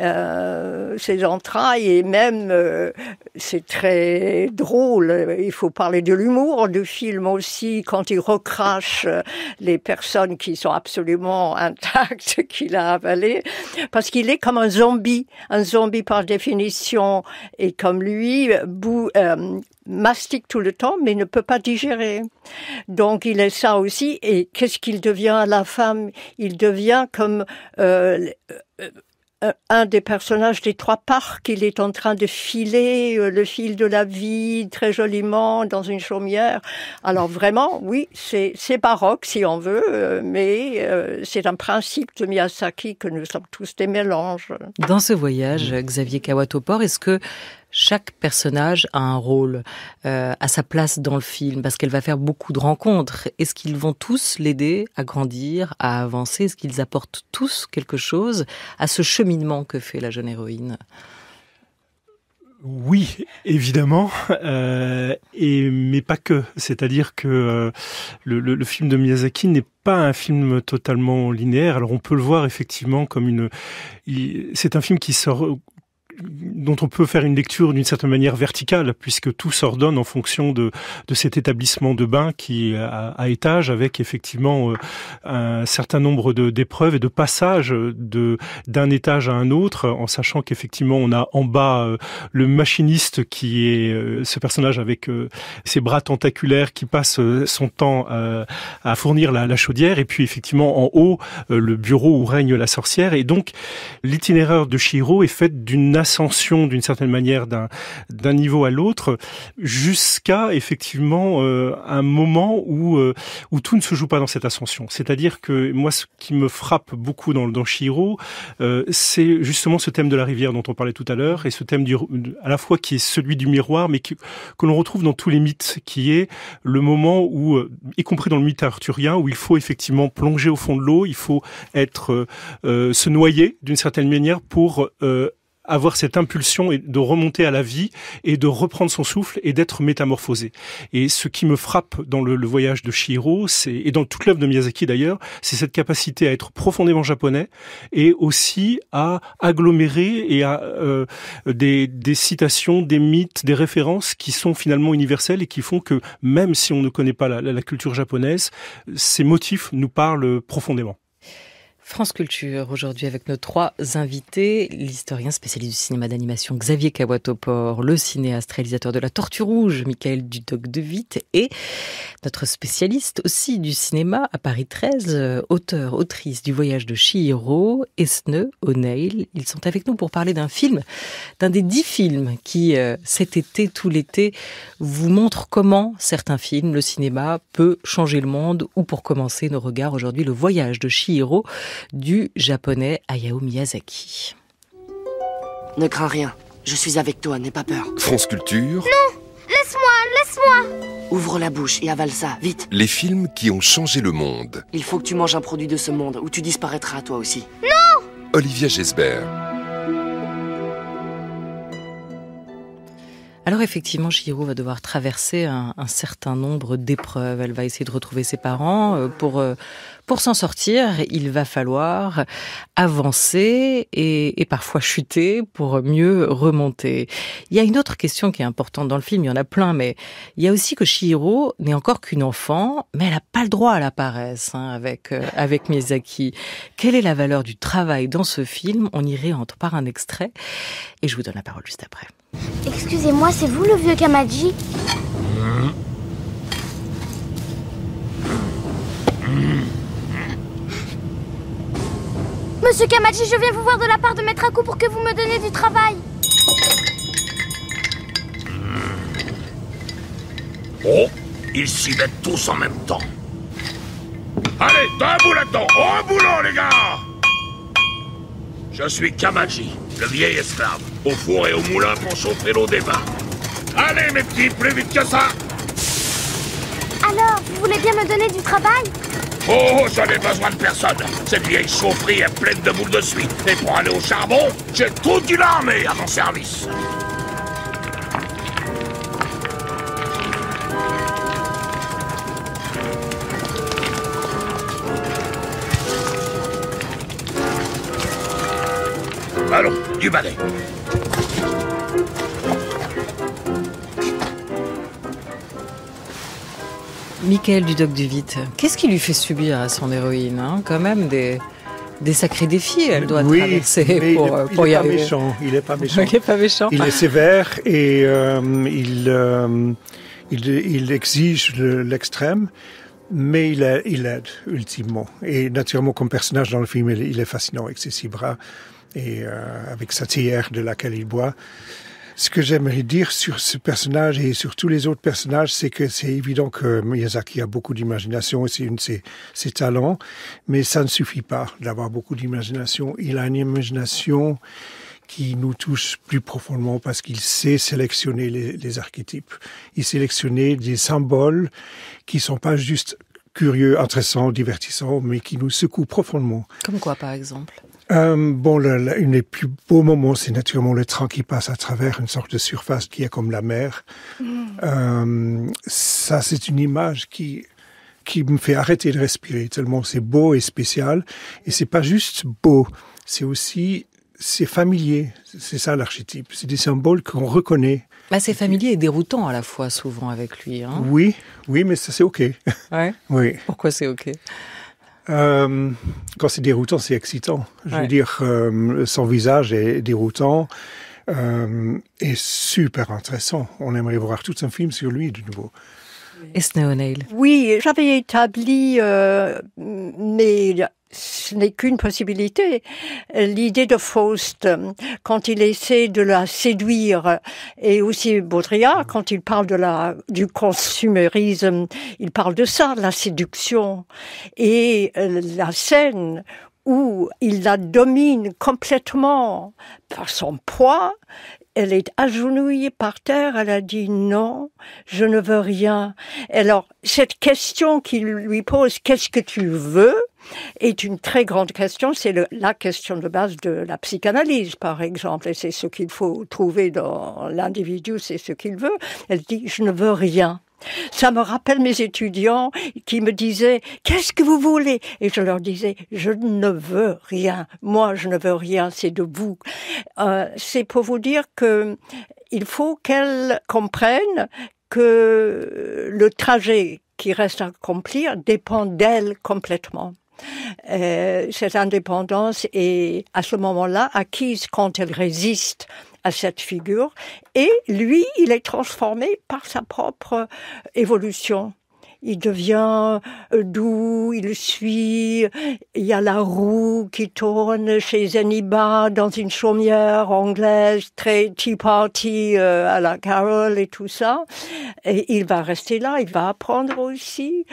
euh, ses entrailles, et même, euh, c'est très drôle, il faut parler de l'humour du film aussi, quand il recrache les personnes qui sont absolument intactes qu'il a avalées, parce qu'il est comme un zombie, un zombie par définition, et comme lui, mastique tout le temps, mais ne peut pas digérer. Donc il est ça aussi. Et qu'est-ce qu'il devient à la femme Il devient comme euh, euh, euh, un des personnages des trois parcs. Il est en train de filer le fil de la vie très joliment dans une chaumière. Alors vraiment, oui, c'est baroque si on veut, mais c'est un principe de Miyazaki que nous sommes tous des mélanges. Dans ce voyage, Xavier Kawatopor, est-ce que chaque personnage a un rôle, euh, à sa place dans le film, parce qu'elle va faire beaucoup de rencontres. Est-ce qu'ils vont tous l'aider à grandir, à avancer Est-ce qu'ils apportent tous quelque chose à ce cheminement que fait la jeune héroïne oui, évidemment, euh, et mais pas que. C'est-à-dire que euh, le, film de Miyazaki n'est pas un film totalement linéaire. Alors on peut le voir effectivement comme une. C'est un film qui sort dont on peut faire une lecture d'une certaine manière verticale, puisque tout s'ordonne en fonction de, de cet établissement de bain qui à, à étage, avec effectivement euh, un certain nombre d'épreuves et de passages de d'un étage à un autre, en sachant qu'effectivement on a en bas euh, le machiniste qui est euh, ce personnage avec ses bras tentaculaires qui passe son temps à, fournir la, la, chaudière, et puis effectivement en haut le bureau où règne la sorcière, et donc l'itinéraire de Shiro est fait d'une ascension d'une certaine manière d'un d'un niveau à l'autre jusqu'à effectivement euh, un moment où euh, où tout ne se joue pas dans cette ascension. C'est-à-dire que moi ce qui me frappe beaucoup dans dans Shiro, euh, c'est justement ce thème de la rivière dont on parlait tout à l'heure et ce thème du à la fois qui est celui du miroir mais que, que l'on retrouve dans tous les mythes qui est le moment où y compris dans le mythe arthurien où il faut effectivement plonger au fond de l'eau, il faut être se noyer d'une certaine manière pour avoir cette impulsion et de remonter à la vie et de reprendre son souffle et d'être métamorphosé. Et ce qui me frappe dans le, voyage de Shiro c'est et dans toute l'œuvre de Miyazaki d'ailleurs, c'est cette capacité à être profondément japonais et aussi à agglomérer et à euh, des, citations, des mythes, des références qui sont finalement universelles et qui font que même si on ne connaît pas la culture japonaise, ces motifs nous parlent profondément. France Culture, aujourd'hui avec nos trois invités, l'historien spécialiste du cinéma d'animation Xavier Kawatopor, le cinéaste réalisateur de La Tortue Rouge, Michael Dudoc de et notre spécialiste aussi du cinéma à Paris 13, euh, auteur, autrice du voyage de Chihiro, Esne, O'Neill. Ils sont avec nous pour parler d'un film, d'un des dix films qui, euh, cet été, tout l'été, vous montre comment certains films, le cinéma, peut changer le monde ou pour commencer nos regards aujourd'hui, le voyage de Chihiro du japonais Hayao Miyazaki. Ne crains rien, je suis avec toi, n'aie pas peur. France Culture Non Laisse-moi, laisse-moi Ouvre la bouche et avale ça, vite Les films qui ont changé le monde. Il faut que tu manges un produit de ce monde, ou tu disparaîtras toi aussi. Non Olivia Gesbert. Alors effectivement, Shiro va devoir traverser un certain nombre d'épreuves. Elle va essayer de retrouver ses parents euh, pour, euh, pour s'en sortir, il va falloir avancer et, parfois chuter pour mieux remonter. Il y a une autre question qui est importante dans le film, il y en a plein, mais il y a aussi que Shihiro n'est encore qu'une enfant, mais elle n'a pas le droit à la paresse hein, avec, euh, avec Miyazaki. Quelle est la valeur du travail dans ce film On y entre par un extrait et je vous donne la parole juste après. Excusez-moi, c'est vous le vieux Kamaji mmh. Mmh. Monsieur Kamaji, je viens vous voir de la part de Maître coup pour que vous me donniez du travail. Hmm. Oh, ils s'y mettent tous en même temps. Allez, d'un là-dedans Au oh, boulot, les gars Je suis Kamaji, le vieil esclave, au four et au moulin pour chauffer l'eau des Allez, mes petits, plus vite que ça Alors, vous voulez bien me donner du travail Oh, je n'ai besoin de personne. Cette vieille chaufferie est pleine de boules de suie. Et pour aller au charbon, j'ai toute une armée à mon service. Allons, du balai. Michael du Doc du qu'est-ce qui lui fait subir à son héroïne hein? Quand même des, des sacrés défis, elle doit traverser pour, euh, il est, y arriver. il n'est pas méchant. Il est pas méchant. Il est sévère et euh, euh, il, il, exige l'extrême, mais il, aide ultimement. Et naturellement, comme personnage dans le film, il, est fascinant avec ses six bras et avec sa tière de laquelle il boit. Ce que j'aimerais dire sur ce personnage et sur tous les autres personnages, c'est que c'est évident que Miyazaki a beaucoup d'imagination et c'est une de ses, talents, mais ça ne suffit pas d'avoir beaucoup d'imagination. Il a une imagination qui nous touche plus profondément parce qu'il sait sélectionner les, archétypes. Il sélectionner des symboles qui sont pas juste curieux, intéressants, divertissants, mais qui nous secouent profondément. Comme quoi, par exemple euh, bon, l'un une des plus beaux moments, c'est naturellement le train qui passe à travers une sorte de surface qui est comme la mer. Mm. Euh, ça, c'est une image qui qui me fait arrêter de respirer tellement c'est beau et spécial. Et c'est pas juste beau, c'est aussi c'est familier. C'est ça l'archétype. C'est des symboles qu'on reconnaît. Bah, c'est familier et déroutant à la fois, souvent avec lui. Hein. oui, oui, mais ça c'est ok. Ouais. oui. Pourquoi c'est ok euh, quand c'est déroutant, c'est excitant. Je veux dire, euh, son visage est déroutant euh, et super intéressant. On aimerait voir tout un film sur lui de nouveau. Oui, j'avais établi euh, mais ce n'est qu'une possibilité. L'idée de Faust, quand il essaie de la séduire, et aussi Baudrillard, quand il parle de la, du consumérisme, il parle de ça, la séduction. Et euh, la scène où il la domine complètement par son poids elle est agenouillée par terre, elle a dit non, je ne veux rien. Alors, cette question qu'il lui pose, qu'est-ce que tu veux est une très grande question. C'est la question de base de la psychanalyse, par exemple. Et c'est ce qu'il faut trouver dans l'individu, c'est ce qu'il veut. Elle dit, je ne veux rien. Ça me rappelle mes étudiants qui me disaient Qu'est-ce que vous voulez Et je leur disais Je ne veux rien. Moi, je ne veux rien. C'est de vous. Euh, c'est pour vous dire que il faut qu'elles comprennent que le trajet qui reste à accomplir dépend d'elles complètement. Euh, cette indépendance est à ce moment-là acquise quand elles résistent à cette figure. Et lui, il est transformé par sa propre euh, évolution il devient euh, doux, il suit, il y a la roue qui tourne chez Zeniba dans une chaumière anglaise très tea party euh, à la Carol et tout ça. Et il va rester là, il va apprendre aussi.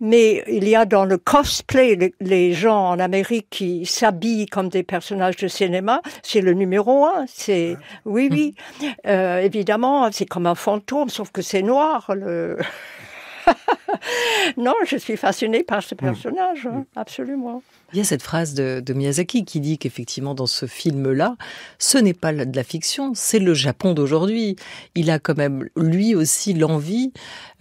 Mais il y a dans le cosplay les gens en Amérique qui s'habillent comme des personnages de cinéma, c'est le numéro un. C'est oui, oui. Mm-hmm. Euh, évidemment, c'est comme un fantôme, sauf que c'est noir. Le... non, je suis fascinée par ce mm. personnage, hein, mm. absolument. Il y a cette phrase de, Miyazaki qui dit qu'effectivement, dans ce film-là, ce n'est pas de la fiction, c'est le Japon d'aujourd'hui. Il a quand même, lui aussi, l'envie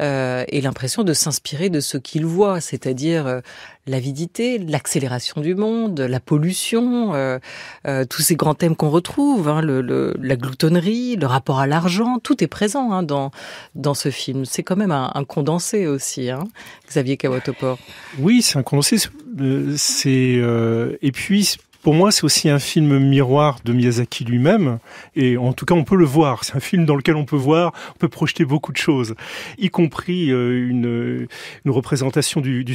euh, et l'impression de s'inspirer de ce qu'il voit, c'est-à-dire euh, l'avidité, l'accélération du monde, la pollution, euh, tous ces grands thèmes qu'on retrouve, hein, le, la gloutonnerie, le rapport à l'argent, tout est présent hein, dans, dans ce film. C'est quand même un condensé aussi. Xavier Kawatopor. Oui, c'est un condensé. C'est euh, euh, et puis pour moi, c'est aussi un film miroir de Miyazaki lui-même. Et en tout cas, on peut le voir. C'est un film dans lequel on peut voir, on peut projeter beaucoup de choses, y compris euh, une, représentation du, du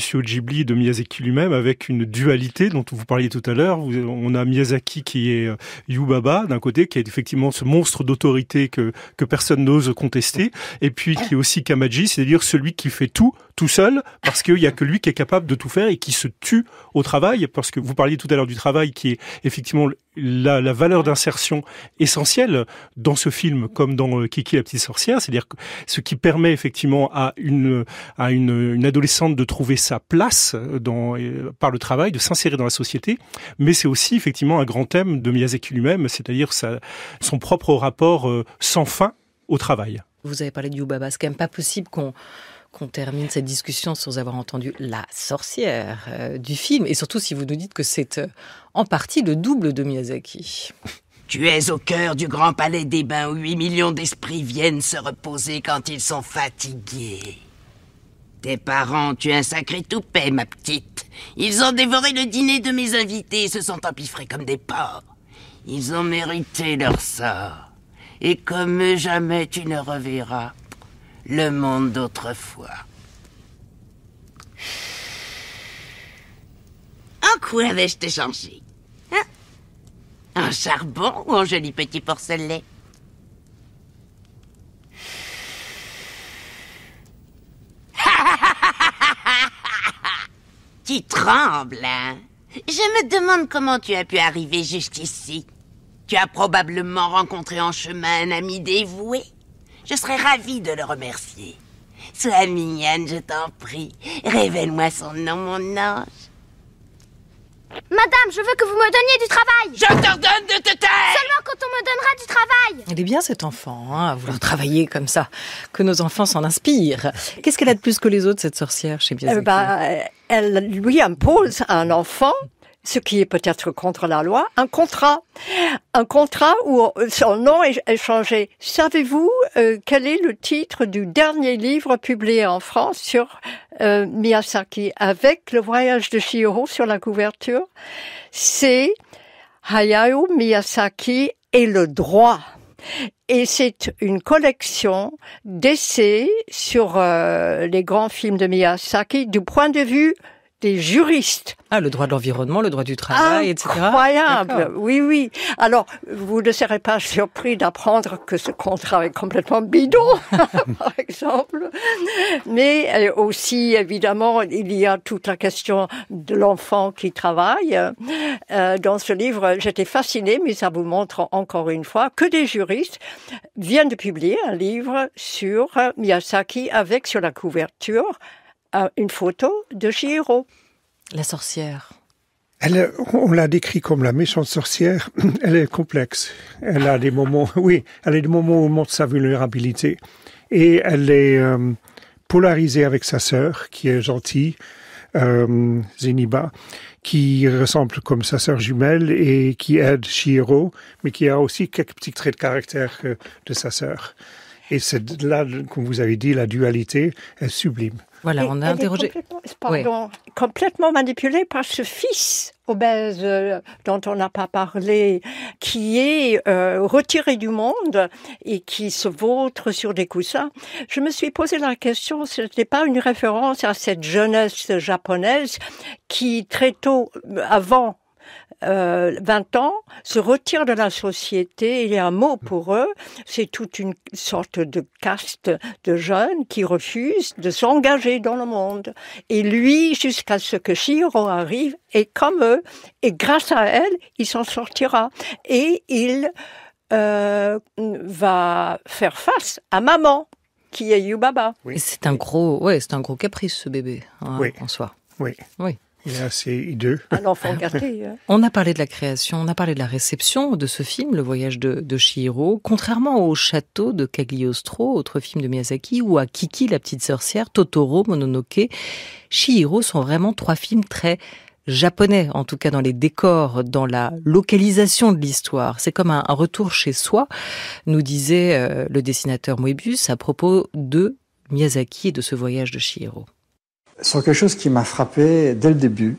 de Miyazaki lui-même avec une dualité dont vous parliez tout à l'heure. On a Miyazaki qui est euh, Yubaba d'un côté, qui est effectivement ce monstre d'autorité que, que personne n'ose contester, et puis qui est aussi Kamaji, c'est-à-dire celui qui fait tout tout seul parce qu'il n'y a que lui qui est capable de tout faire et qui se tue au travail parce que vous parliez tout à l'heure du travail qui est effectivement la, valeur d'insertion essentielle dans ce film comme dans euh, Kiki la petite sorcière, c'est-à-dire ce qui permet effectivement à une à une, adolescente de trouver sa place dans euh, par le travail, de s'insérer dans la société, mais c'est aussi effectivement un grand thème de Miyazaki lui-même, c'est-à-dire son propre rapport euh, sans fin au travail. Vous avez parlé du Yubaba, c'est quand même pas possible qu'on qu'on termine cette discussion sans avoir entendu la sorcière euh, du film, et surtout si vous nous dites que c'est euh, en partie le double de Miyazaki. Tu es au cœur du grand palais des bains où 8 millions d'esprits viennent se reposer quand ils sont fatigués. Tes parents, tu as un sacré toupet, ma petite. Ils ont dévoré le dîner de mes invités et se sont empiffrés comme des porcs. Ils ont mérité leur sort. Et comme jamais tu ne reverras, le monde d'autrefois. En quoi vais je te changer Un hein? charbon ou un joli petit porcelet Tu trembles, hein Je me demande comment tu as pu arriver jusqu'ici. Tu as probablement rencontré en chemin un ami dévoué. Je serais ravie de le remercier. Sois mignonne, je t'en prie. Révèle-moi son nom, mon ange. Madame, je veux que vous me donniez du travail. Je t'ordonne de te taire. Seulement quand on me donnera du travail. Elle est bien cet enfant, hein, à vouloir travailler comme ça. Que nos enfants s'en inspirent. Qu'est-ce qu'elle a de plus que les autres, cette sorcière, chez eh bien Elle lui impose un enfant ce qui est peut-être contre la loi, un contrat. Un contrat où son nom est changé. Savez-vous euh, quel est le titre du dernier livre publié en France sur euh, Miyazaki, avec le voyage de Shihiro sur la couverture C'est Hayao Miyazaki et le droit. Et c'est une collection d'essais sur euh, les grands films de Miyazaki du point de vue des juristes. Ah, le droit de l'environnement, le droit du travail, etc. Incroyable, oui, oui. Alors, vous ne serez pas surpris d'apprendre que ce contrat est complètement bidon, par exemple. Mais euh, aussi, évidemment, il y a toute la question de l'enfant qui travaille. Euh, dans ce livre, j'étais fascinée, mais ça vous montre encore une fois que des juristes viennent de publier un livre sur Miyazaki avec sur la couverture une photo de Chihiro. La sorcière. Elle, on la décrit comme la méchante sorcière. Elle est complexe. Elle a des moments, oui, elle a des moments où montre sa vulnérabilité. Et elle est euh, polarisée avec sa sœur, qui est gentille, euh, Zeniba, qui ressemble comme sa sœur jumelle et qui aide Shiro, mais qui a aussi quelques petits traits de caractère euh, de sa sœur. Et c'est là, comme vous avez dit, la dualité est sublime. Voilà, on a interrogé. Complètement, manipulé par ce fils obèse euh, dont on n'a pas parlé, qui est euh, retiré du monde et qui se vautre sur des coussins. Je me suis posé la question, ce n'est pas une référence à cette jeunesse japonaise qui très tôt, euh, avant euh, 20 ans, se retirent de la société. Il y a un mot pour eux, c'est toute une sorte de caste de jeunes qui refusent de s'engager dans le monde. Et lui, jusqu'à ce que Shiro arrive, est comme eux. Et grâce à elle, il s'en sortira. Et il euh, va faire face à maman, qui est Yubaba. Oui. C'est un gros, ouais, c'est un gros caprice ce bébé hein, oui. en soi. Oui. Oui. Il assez ah hein. On a parlé de la création, on a parlé de la réception de ce film, Le Voyage de, Shihiro. Chihiro. Contrairement au Château de Cagliostro, autre film de Miyazaki, ou à Kiki, la petite sorcière, Totoro, Mononoke, Chihiro sont vraiment trois films très japonais, en tout cas dans les décors, dans la localisation de l'histoire. C'est comme un, retour chez soi, nous disait euh, le dessinateur Moebius à propos de Miyazaki et de ce voyage de Chihiro sur quelque chose qui m'a frappé dès le début.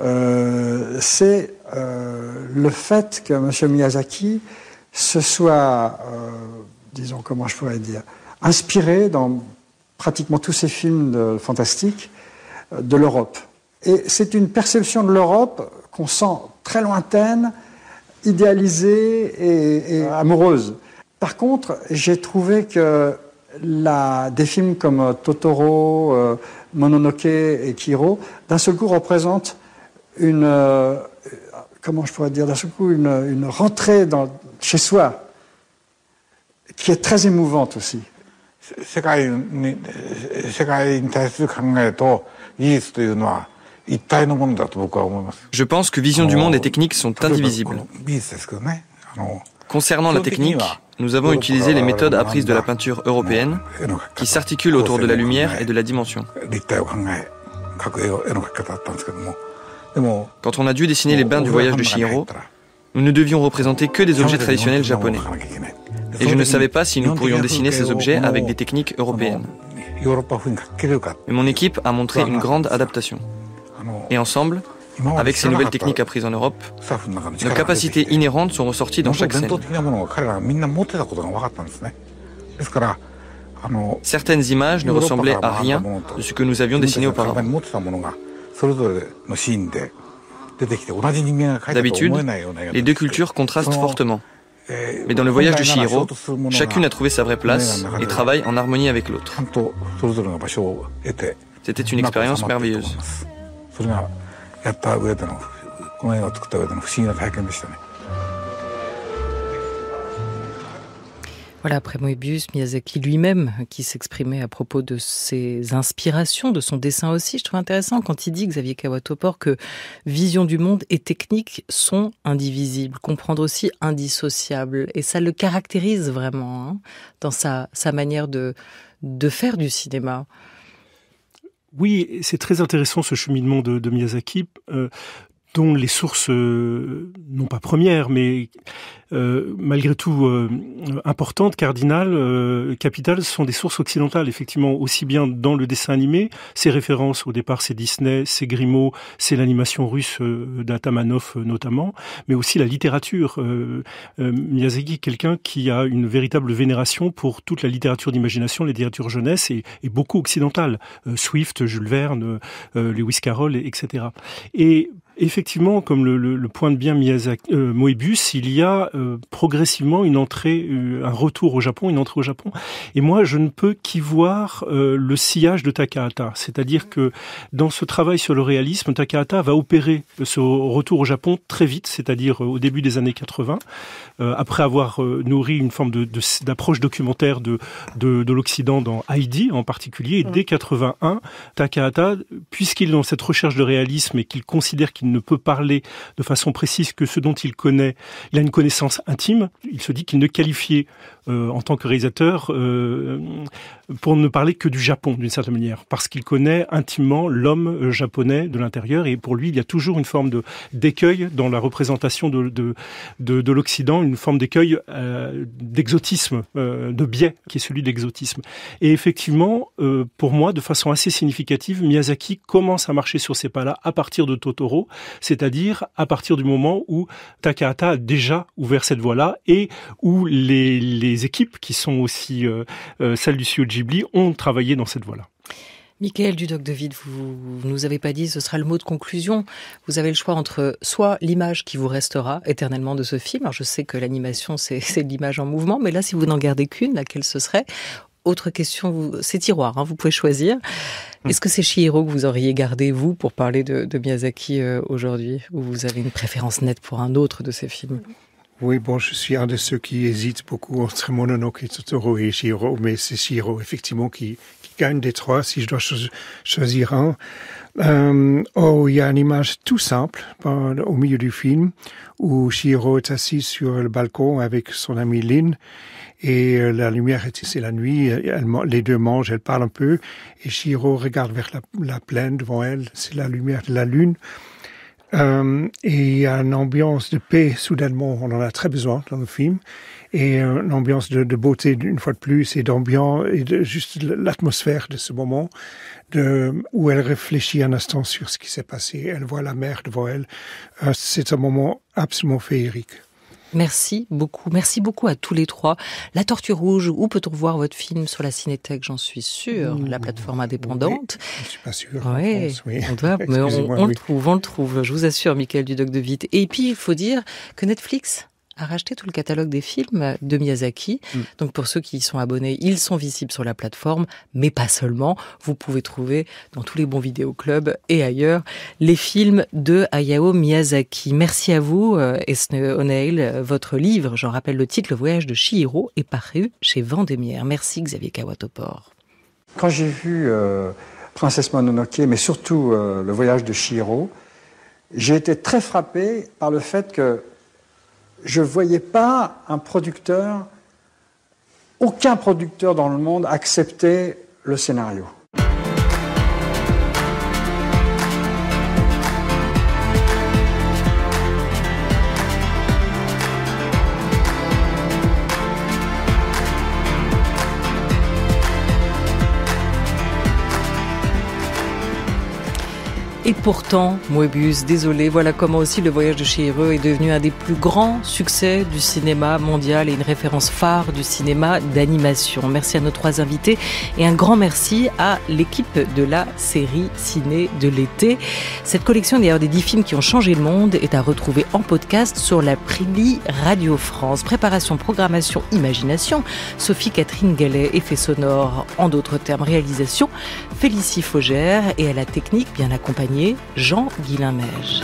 Euh, c'est euh, le fait que M. Miyazaki se soit, euh, disons, comment je pourrais dire, inspiré dans pratiquement tous ses films de, fantastiques de l'Europe. Et c'est une perception de l'Europe qu'on sent très lointaine, idéalisée et amoureuse. Par contre, j'ai trouvé que la, des films comme Totoro, Mononoke et Kiro, d'un seul coup représentent une, comment je pourrais dire, d'un coup une, rentrée dans, chez soi qui est très émouvante aussi. Je pense que vision du monde et technique sont indivisibles. Concernant la technique, nous avons utilisé les méthodes apprises de la peinture européenne eh, eh, qui s'articulent autour de la lumière et eh, de la dimension. Quand on a dû dessiner les bains du voyage de Shihiro, nous ne devions représenter que des objets traditionnels japonais. Et je ne savais pas si nous pourrions dessiner ces objets avec des techniques européennes. Mais mon équipe a montré une grande adaptation. Et ensemble, avec ces nouvelles techniques apprises en Europe, nos capacités inhérentes sont ressorties dans chaque scène. Hein. Certaines images ne ressemblaient à rien de ce que nous avions dessiné auparavant. D'habitude, les deux cultures contrastent fortement. Euh, mais dans le voyage de Shihiro, chacune a hein. trouvé sa vraie place et travaille en harmonie avec l'autre. C'était une expérience merveilleuse. Voilà, après Moebius, Miyazaki lui-même qui s'exprimait à propos de ses inspirations, de son dessin aussi. Je trouve intéressant quand il dit, Xavier Kawatopor, que vision du monde et technique sont indivisibles, comprendre aussi indissociables. Et ça le caractérise vraiment hein, dans sa, manière de faire du cinéma. Oui, c'est très intéressant ce cheminement de, Miyazaki. Euh, dont les sources, euh, non pas premières, mais euh, malgré tout euh, importantes, cardinales, capitales, sont des sources occidentales, effectivement, aussi bien dans le dessin animé, ses références au départ, c'est Disney, c'est Grimaud, c'est l'animation russe d'Atamanov notamment, mais aussi la littérature. Miyazaki, quelqu'un qui a une véritable vénération pour toute la littérature d'imagination, la littérature jeunesse, et, beaucoup occidentale, Swift, Jules Verne, Lewis Carroll, etc. Et Effectivement, comme le, le, point de bien Miyazaki, euh, Moebius, il y a euh, progressivement une entrée, euh, un retour au Japon, une entrée au Japon. Et moi, je ne peux qu'y voir le sillage de Takahata. C'est-à-dire que dans ce travail sur le réalisme, Takahata va opérer ce retour au Japon très vite, c'est-à-dire au début des années 80, après avoir nourri une forme de, d'approche documentaire de, de, de l'Occident dans Heidi en particulier. Et mm. dès 81, Takahata, puisqu'il est dans cette recherche de réalisme et qu'il considère qu'il il ne peut parler de façon précise que ce dont il connaît, il a une connaissance intime, il se dit qu'il ne qualifiait euh, en tant que réalisateur euh, pour ne parler que du Japon d'une certaine manière, parce qu'il connaît intimement l'homme euh, japonais de l'intérieur et pour lui il y a toujours une forme de d'écueil dans la représentation de, de, de, l'Occident, une forme d'écueil d'exotisme, de biais qui est celui de l'exotisme. Et effectivement, pour moi, de façon assez significative, Miyazaki commence à marcher sur ces pas-là à partir de Totoro c'est-à-dire à partir du moment où Takahata a déjà ouvert cette voie-là et où les, équipes qui sont aussi euh, euh, celles du studio Ghibli ont travaillé dans cette voie-là. Michael Dudoc de Vide, vous ne nous avez pas dit, ce sera le mot de conclusion. Vous avez le choix entre soit l'image qui vous restera éternellement de ce film, je sais que l'animation c'est l'image en mouvement, mais là si vous n'en gardez qu'une, laquelle ce serait autre question, c'est tiroir, hein, vous pouvez choisir. Hmm. Est-ce que c'est Shihiro que vous auriez gardé, vous, pour parler de, Miyazaki euh, aujourd'hui Ou vous avez une préférence nette pour un autre de ses films oui, bon, je suis un de ceux qui hésitent beaucoup entre Mononoke, Totoro et Shiro, mais c'est Shiro, effectivement, qui, qui gagne des trois, si je dois choisir un. Euh, oh, il y a une image tout simple au milieu du film où Shiro est assis sur le balcon avec son amie Lynn et euh, la lumière est c'est la nuit. les deux mangent, elles parlent un peu et Shiro regarde vers la, la plaine devant elle. C'est la lumière de la lune. Euh, et il y a une ambiance de paix, soudainement, on en a très besoin dans le film, et euh, une ambiance de, beauté, une fois de plus, et d'ambiance, et de juste l'atmosphère de ce moment, de, où elle réfléchit un instant sur ce qui s'est passé. Elle voit la mer devant elle. Euh, c'est un moment absolument féerique. Merci beaucoup. Merci beaucoup à tous les trois. La Tortue Rouge, où peut-on voir votre film sur la Cinéthèque, J'en suis sûre. la plateforme indépendante. je suis pas sûr. On le trouve, on trouve. Je vous assure, Michael Dudoc de Vite. Et puis, il faut dire que Netflix a racheté tout le catalogue des films de Miyazaki. Mm. Donc pour ceux qui y sont abonnés, ils sont visibles sur la plateforme, mais pas seulement. Vous pouvez trouver dans tous les bons vidéoclubs et ailleurs les films de Hayao Miyazaki. Merci à vous, euh, Esne O'Neill. Votre livre, j'en rappelle le titre, Le voyage de Chihiro, est paru chez Vendémiaire. Merci Xavier Kawatopor. Quand j'ai vu euh, Princesse Mononoke, mais surtout euh, Le voyage de Chihiro, j'ai été très frappé par le fait que je ne voyais pas un producteur, aucun producteur dans le monde accepter le scénario. Et pourtant, Moebius, désolé, voilà comment aussi le voyage de Chihiro est devenu un des plus grands succès du cinéma mondial et une référence phare du cinéma d'animation. Merci à nos trois invités et un grand merci à l'équipe de la série Ciné de l'été. Cette collection d'ailleurs des dix films qui ont changé le monde est à retrouver en podcast sur la Prélie Radio France. Préparation, programmation, imagination, Sophie-Catherine Gallet, effet sonore, en d'autres termes réalisation, Félicie Faugère et à la technique bien accompagnée Jean Guilin-Meige.